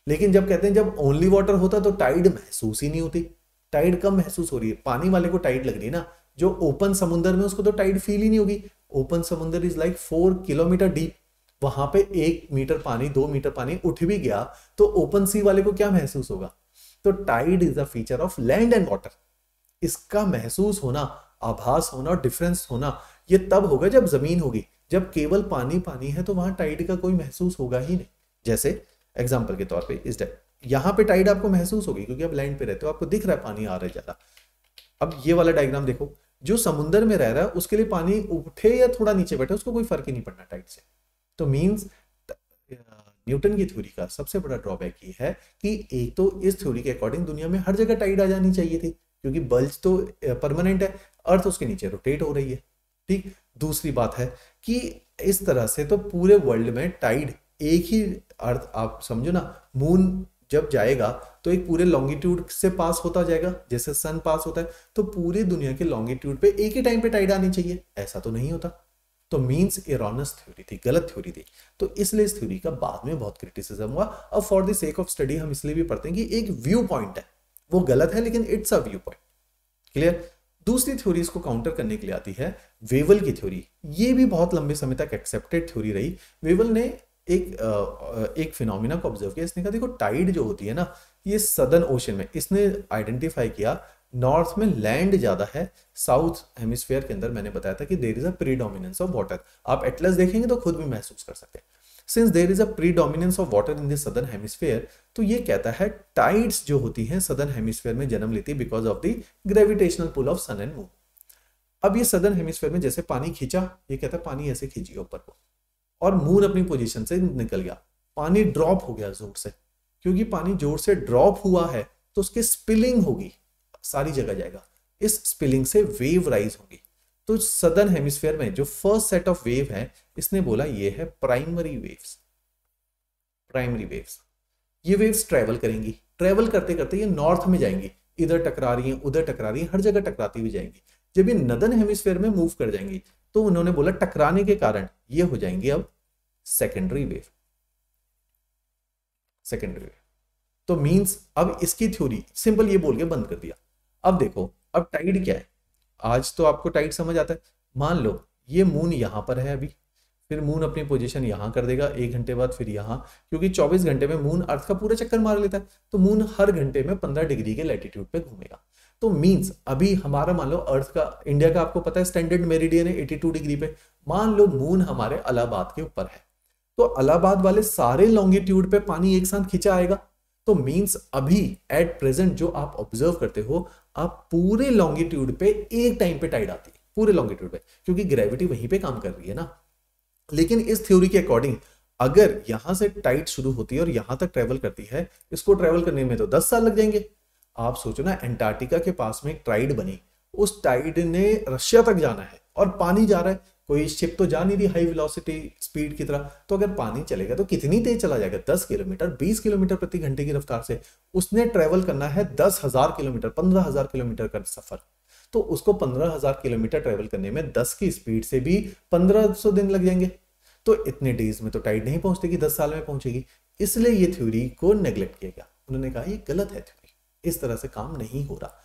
लेकिन जब कहते हैं जब ओनली वाटर होता तो टाइड महसूस ही नहीं होती टाइड कम महसूस हो रही है पानी वाले को टाइड लग रही है ना जो ओपन समुद्र में उसको तो टाइड फील ही नहीं होगी ओपन समुद्र is like four kilometre deep वहां पे एक मीटर पानी दो मीटर पानी उठ भी गया तो ओपन सी वाले को क्या महसूस होगा तो tide is a feature of land and water इसका महसूस होना आभास होना डिफरेंस होना ये तब होगा जब जमीन होगी जब केवल पानी पानी है तो वहां टाइड का कोई महसूस होगा ही नहीं जैसे एग्जाम्पल के तौर पर इस यहां पर टाइड आपको महसूस होगी क्योंकि आप लैंड पे रहते हो आपको दिख रहा है पानी आ रहा है ज्यादा अब ये वाला डायग्राम देखो जो समुद्र में रह रहा है उसके लिए पानी उठे या थोड़ा नीचे बैठे उसको कोई फर्क ही नहीं पड़ना टाइट से तो मीन्स न्यूटन की थ्योरी का सबसे बड़ा ड्रॉबैक ये है कि एक तो इस थ्योरी के अकॉर्डिंग दुनिया में हर जगह टाइड आ जानी चाहिए थी क्योंकि बल्ज तो परमानेंट है अर्थ उसके नीचे रोटेट हो रही है ठीक दूसरी बात है कि इस तरह से तो पूरे वर्ल्ड में टाइड एक ही अर्थ आप समझो ना मून जब जाएगा तो एक पूरे लॉन्गिट्यूड से पास होता जाएगा जैसे सन पास होता है तो पूरे दुनिया के लॉन्गिट्यूड पे एक ही टाइम पे टाइड आनी चाहिए ऐसा तो नहीं होता तो मीन्स एरोनस थ्योरी थी गलत थ्योरी थी तो इसलिए इस थ्योरी का बाद में बहुत क्रिटिसिज्म हुआ और for the sake of study हम इसलिए भी पढ़ते हैं कि एक व्यू पॉइंट है वो गलत है लेकिन it's a view point clear दूसरी थ्योरी इसको काउंटर करने के लिए आती है वेवल की थ्योरी ये भी बहुत लंबे समय तक एक्सेप्टेड थ्योरी रही वेवल ने एक एक फिनोमिना को ऑब्जर्व किया इसने कहा देखो टाइड जो होती है ना ये सदन ओशन में इसने आइडेंटिफाई किया नॉर्थ में लैंड ज़्यादा है साउथ हेमिस्फेयर के अंदर मैंने बताया था कि there is a predominance of water आप एटलस देखेंगे तो खुद भी महसूस कर सकते हैं since there is a predominance of water in the southern hemisphere तो ये कहता है टाइड्स जो होती हैं सदर्न हेमिस्फेयर में जन्म लेती है because of the gravitational pull of sun and moon अब ये सदर्न हेमिस्फेयर में जैसे पानी खींचा ये कहता है पानी ऐसे खींची ऊपर को और मून अपनी पोजिशन से निकल गया पानी ड्रॉप हो गया जोर से क्योंकि पानी जोर से ड्रॉप हुआ है तो उसके स्पिलिंग होगी सारी जगह जाएगा इस स्पिलिंग से वेव राइज होगी तो सदर्न हेमिस्फेयर में जो फर्स्ट सेट ऑफ वेव है इसने बोला ये है प्राइमरी वेव्स प्राइमरी वेव्स ये वेव्स ट्रेवल करेंगी ट्रेवल करते करते ये नॉर्थ में जाएंगी इधर टकरा रही हैं उधर टकरा रही हैं हर जगह टकराती हुई जाएंगी जब ये नदन हेमिस्फेयर में मूव कर जाएंगी तो उन्होंने बोला टकराने के कारण ये हो जाएंगी अब सेकेंडरी वेव सेकेंडरी वेव तो मीन्स अब इसकी थ्योरी सिंपल ये बोल के बंद कर दिया अब देखो अब टाइड क्या है आज तो आपको टाइड समझ आता है मान लो ये मून यहाँ पर है अभी फिर मून अपनी पोजीशन यहाँ कर देगा एक घंटे बाद फिर यहाँ क्योंकि 24 घंटे में मून अर्थ का पूरा चक्कर मार लेता है तो मून हर घंटे में 15 डिग्री के लैटिट्यूड पे घूमेगा तो मींस अभी हमारा मान लो अर्थ का इंडिया का आपको पता है स्टैंडर्ड मेरिडियन है 82 डिग्री पे मान लो मून हमारे अलाहाबाद के ऊपर है तो अलाहाबाद वाले सारे लॉन्गिट्यूड पे पानी एक साथ खींचा आएगा तो मीन्स अभी एट प्रेजेंट जो आप ऑब्जर्व करते हो आप पूरे लॉन्गिट्यूड पे एक टाइम पे टाइड आती है पूरे लॉन्गिट्यूड पे क्योंकि ग्रेविटी वहीं पे काम कर रही है ना लेकिन इस थ्योरी के अकॉर्डिंग अगर यहां से टाइट शुरू होती है और यहां तक ट्रेवल करती है इसको ट्रेवल करने में तो दस साल लग जाएंगे आप सोचो ना एंटार्क्टिका के पास में एक टाइड बनी उस टाइड ने रशिया तक जाना है और पानी जा रहा है कोई शिप तो जा नहीं रही हाई वेलोसिटी स्पीड की तरह तो अगर पानी चलेगा तो कितनी तेज चला जाएगा दस किलोमीटर बीस किलोमीटर प्रति घंटे की रफ्तार से उसने ट्रेवल करना है दस हजार किलोमीटर पंद्रह हजार किलोमीटर का सफर तो उसको पंद्रह हजार किलोमीटर ट्रेवल करने में दस की स्पीड से भी पंद्रह सौ दिन लग जाएंगे तो इतने डेज में तो टाइट नहीं पहुंचेगी दस साल में पहुंचेगी इसलिए ये थ्योरी को नेग्लेक्ट किया गया उन्होंने कहा यह गलत है थ्योरी इस तरह से काम नहीं हो रहा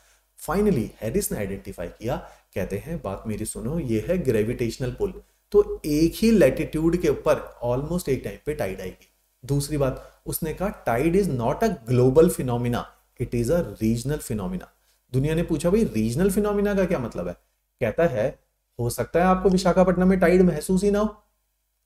फाइनली हैरिस ने आइडेंटिफाई किया कहते हैं बात मेरी सुनो ये है ग्रेविटेशनल पुल तो एक ही लैटिट्यूड के ऊपर ऑलमोस्ट एक टाइम पे टाइड आएगी दूसरी बात उसने कहा tide is not a global phenomena it is a regional phenomena दुनिया ने पूछा भाई रीजनल फिनोमिना का क्या मतलब है कहता है हो सकता है आपको विशाखापट्टनम में टाइड महसूस ही ना हो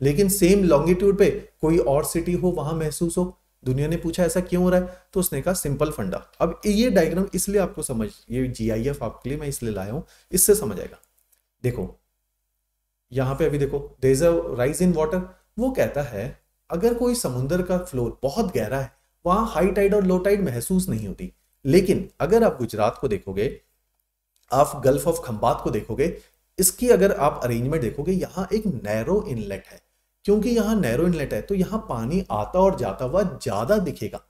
लेकिन सेम लॉन्गिट्यूड पे कोई और सिटी हो वहां महसूस हो दुनिया ने पूछा ऐसा क्यों हो रहा है तो उसने कहा सिंपल फंडा अब ये डायग्राम इसलिए आपको समझ ये जी आपके लिए मैं इसलिए लाया हूं इससे समझ आएगा देखो यहां पे अभी देखो there is a rise in water वो कहता है अगर कोई समुन्द्र का फ्लोर बहुत गहरा है वहां हाई टाइड और लो टाइड महसूस नहीं होती लेकिन अगर आप गुजरात को देखोगे आप गल्फ ऑफ खंबात को देखोगे इसकी अगर आप अरेंजमेंट देखोगे यहां एक नैरो इनलेट है क्योंकि यहाँ नैरो इनलेट है तो यहाँ पानी आता और जाता हुआ ज़्यादा दिखेगा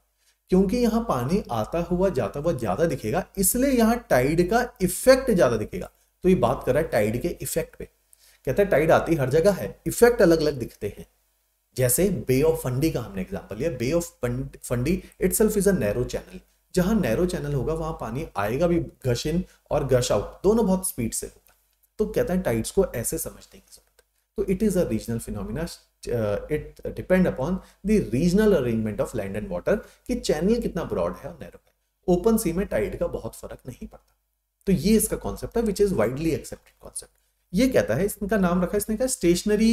क्योंकि यहाँ पानी आता हुआ जाता हुआ ज़्यादा दिखेगा इसलिए यहाँ टाइड का इफेक्ट ज़्यादा दिखेगा तो ये बात कर रहा है टाइड के इफेक्ट पे कहते हैं टाइड आती हर जगह है इफेक्ट अलग अलग दिखते हैं जैसे बे ऑफ फंडी का हमने एग्जाम्पल लिया bay of Fundy it is arrow narrow channel जहां नैरो चैनल होगा वहां पानी आएगा भी गश इन और गश आउट दोनों बहुत स्पीड से होगा तो कहते हैं टाइड्स को ऐसे समझने की जरूरत है तो it is a regional phenomena uh, it depend upon the regional arrangement of land and water कि चैनल कितना ब्रॉड है और नैरो है ओपन सी में टाइड का बहुत फर्क नहीं पड़ता तो ये इसका कॉन्सेप्ट है which is widely accepted concept ये कहता है इसका नाम रखा इसने कहा स्टेशनरी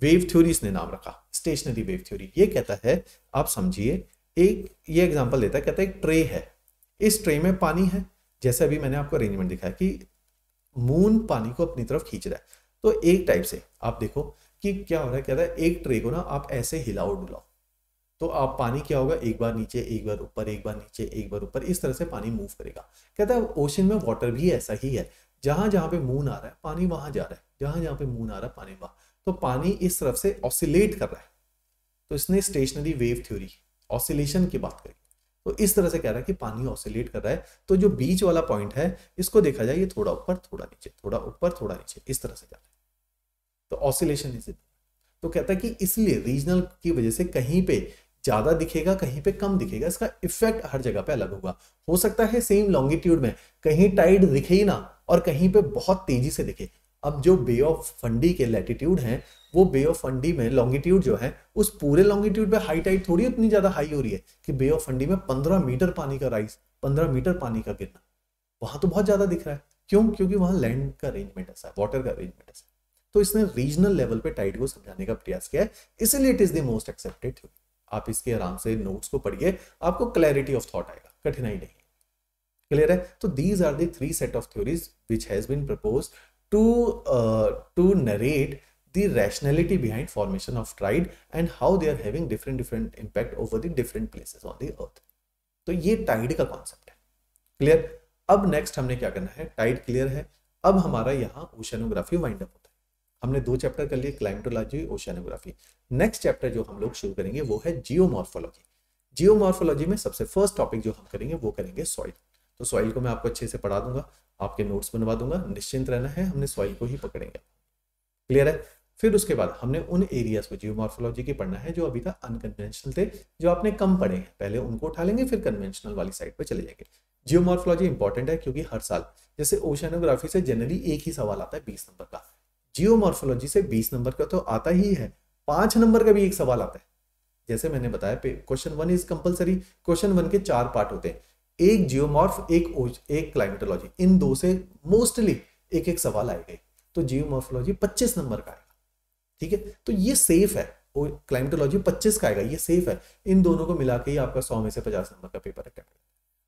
वेव थ्योरी इसने नाम रखा स्टेशनरी वेव थ्योरी ये कहता है आप समझिए एक ये एग्जाम्पल देता है कहता है एक ट्रे है इस ट्रे में पानी है जैसे अभी मैंने आपको अरेंजमेंट दिखाया कि मून पानी को अपनी तरफ खींच रहा है तो एक टाइप से आप देखो कि क्या हो रहा है कह रहा है एक ट्रे को ना आप ऐसे हिलाओ डुलाओ तो आप पानी क्या होगा एक बार नीचे एक बार ऊपर एक बार नीचे एक बार ऊपर इस तरह से पानी मूव करेगा कहता है ओशन में वाटर भी ऐसा ही है जहां जहां पे मून आ रहा है पानी वहां जा रहा है जहां जहां पे मून आ रहा है पानी वहां तो पानी इस तरफ से ऑसिलेट कर रहा है तो इसने स्टेशनरी वेव थ्योरी ऑसिलेशन की बात करी तो इस तरह से कह रहा है कि पानी ऑसिलेट कर रहा है तो जो बीच वाला पॉइंट है इसको देखा जाए ये थोड़ा ऊपर थोड़ा नीचे थोड़ा ऊपर थोड़ा नीचे इस तरह से जा रहा है तो ऑसिलेशन इज तो कहता है कि इसलिए रीजनल की वजह से कहीं पे ज्यादा दिखेगा कहीं पे कम दिखेगा इसका इफेक्ट हर जगह पे अलग होगा हो सकता है सेम लॉन्गिट्यूड में कहीं टाइड दिखे ही ना और कहीं पे बहुत तेजी से दिखे अब जो बे ऑफ फंडी के लैटिट्यूड हैं वो बे ऑफ फंडी में लॉन्गिट्यूड जो है उस पूरे लॉन्गिट्यूड पे हाई टाइड थोड़ी उतनी ज्यादा हाई हो रही है कि बे ऑफ फंडी में पंद्रह मीटर पानी का राइस पंद्रह मीटर पानी का गिरना वहां तो बहुत ज्यादा दिख रहा है क्यों क्योंकि वहां लैंड का अरेंजमेंट ऐसा है वाटर का अरेंजमेंट ऐसा है तो इसने रीजनल लेवल पे टाइड को समझाने का प्रयास किया है इसलिए it is the most accepted theory आप इसके आराम से नोट्स को पढ़िए आपको क्लैरिटी ऑफ थॉट आएगा कठिनाई नहीं क्लियर है तो these are the three set of theories which has been propose to to narrate the rationality behind formation of tide and how they are having different different impact over the different places on the earth तो ये Tide का concept है clear अब next हमने क्या करना है Tide clear है अब हमारा यहाँ ओशनोग्राफी वाइंड अप होता है हमने दो चैप्टर कर लिए क्लाइमेटोलॉजी ओशनोग्राफी नेक्स्ट चैप्टर जो हम लोग शुरू करेंगे वो है जियोमॉर्फोलॉजी जियोमॉर्फोलॉजी में सबसे फर्स्ट टॉपिक जो हम करेंगे वो करेंगे सॉइल तो सॉइल को मैं आपको अच्छे से पढ़ा दूंगा आपके नोट्स बनवा दूंगा निश्चिंत रहना है हमने सॉइल को ही पकड़ेंगे क्लियर है फिर उसके बाद हमने उन एरियाज को जियोमॉर्फोलॉजी की पढ़ना है जो अभी तक अनकन्वेंशनल थे जो आपने कम पढ़े हैं पहले उनको उठा लेंगे फिर कन्वेंशनल वाली साइड पर चले जाएंगे जियोमॉर्फोलॉजी इंपॉर्टेंट है क्योंकि हर साल जैसे ओशनोग्राफी से जनरली एक ही सवाल आता है बीस नंबर का जियोमॉर्फोलॉजी से बीस नंबर का तो आता ही है पांच नंबर का भी एक सवाल आता है जैसे मैंने बताया question one is compulsory question one के चार पार्ट होते हैं एक जियोमॉर्फ एक एक क्लाइमेटोलॉजी इन दो से मोस्टली एक एक सवाल आएगा तो जियोमॉर्फोलॉजी 25 नंबर का आएगा ठीक है तो ये सेफ है और क्लाइमेटोलॉजी 25 का आएगा ये सेफ है इन दोनों को मिला के ही आपका 100 में से 50 नंबर का पेपर अटैम्प्ट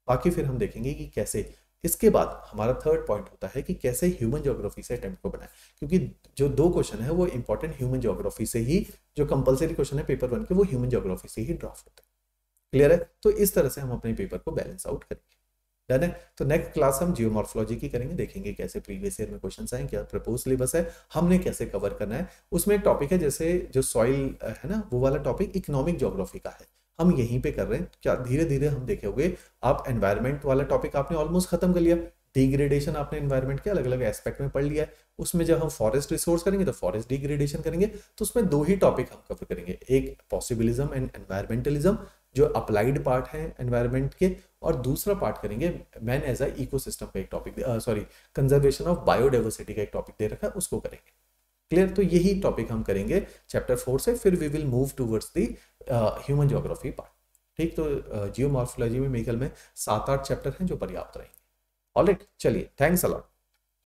बाकी फिर हम देखेंगे कि कैसे इसके बाद हमारा थर्ड पॉइंट होता है कि कैसे ह्यूमन ज्योग्राफी से अटेम्प्ट को बनाए क्योंकि जो दो क्वेश्चन है वो इंपॉर्टेंट ह्यूमन ज्योग्राफी से ही जो कंपलसरी क्वेश्चन है पेपर वन के वो ह्यूमन ज्योग्राफी से ही ड्राफ्ट होते हैं क्लियर है तो इस तरह से हम अपने पेपर को बैलेंस आउट करेंगे डन है तो नेक्स्ट क्लास हम जियोमॉर्फोलॉजी की करेंगे देखेंगे कैसे प्रीवियस ईयर में क्वेश्चंस आए क्या प्रपोज सिलेबस है हमने कैसे कवर करना है उसमें एक टॉपिक है जैसे जो सॉइल है ना वो वाला टॉपिक इकोनॉमिक ज्योग्राफी का है हम यहीं पे कर रहे हैं क्या धीरे धीरे हम देखे होंगे आप एनवायरमेंट वाला टॉपिक आपने ऑलमोस्ट खत्म कर लिया डिग्रेडेशन आपने एनवायरमेंट के अलग अलग एस्पेक्ट में पढ़ लिया है उसमें जब हम फॉरेस्ट रिसोर्स करेंगे तो फॉरेस्ट डिग्रेडेशन करेंगे तो उसमें दो ही टॉपिक हम कवर करेंगे एक पॉसिबिलिज्म एंड एनवायरमेंटलिज्म जो अप्लाइड पार्ट है एनवायरमेंट के और दूसरा पार्ट करेंगे मैन एज अ इकोसिस्टम का एक topic sorry conservation of biodiversity का एक टॉपिक दे रखा है उसको करेंगे क्लियर तो यही टॉपिक हम करेंगे चैप्टर फोर से फिर we will move towards the human geography part ठीक तो जियोमार्फोलॉजी uh, में मेकल में सात आठ चैप्टर हैं जो पर्याप्त रहेंगे ऑलराइट चलिए थैंक्स अलॉट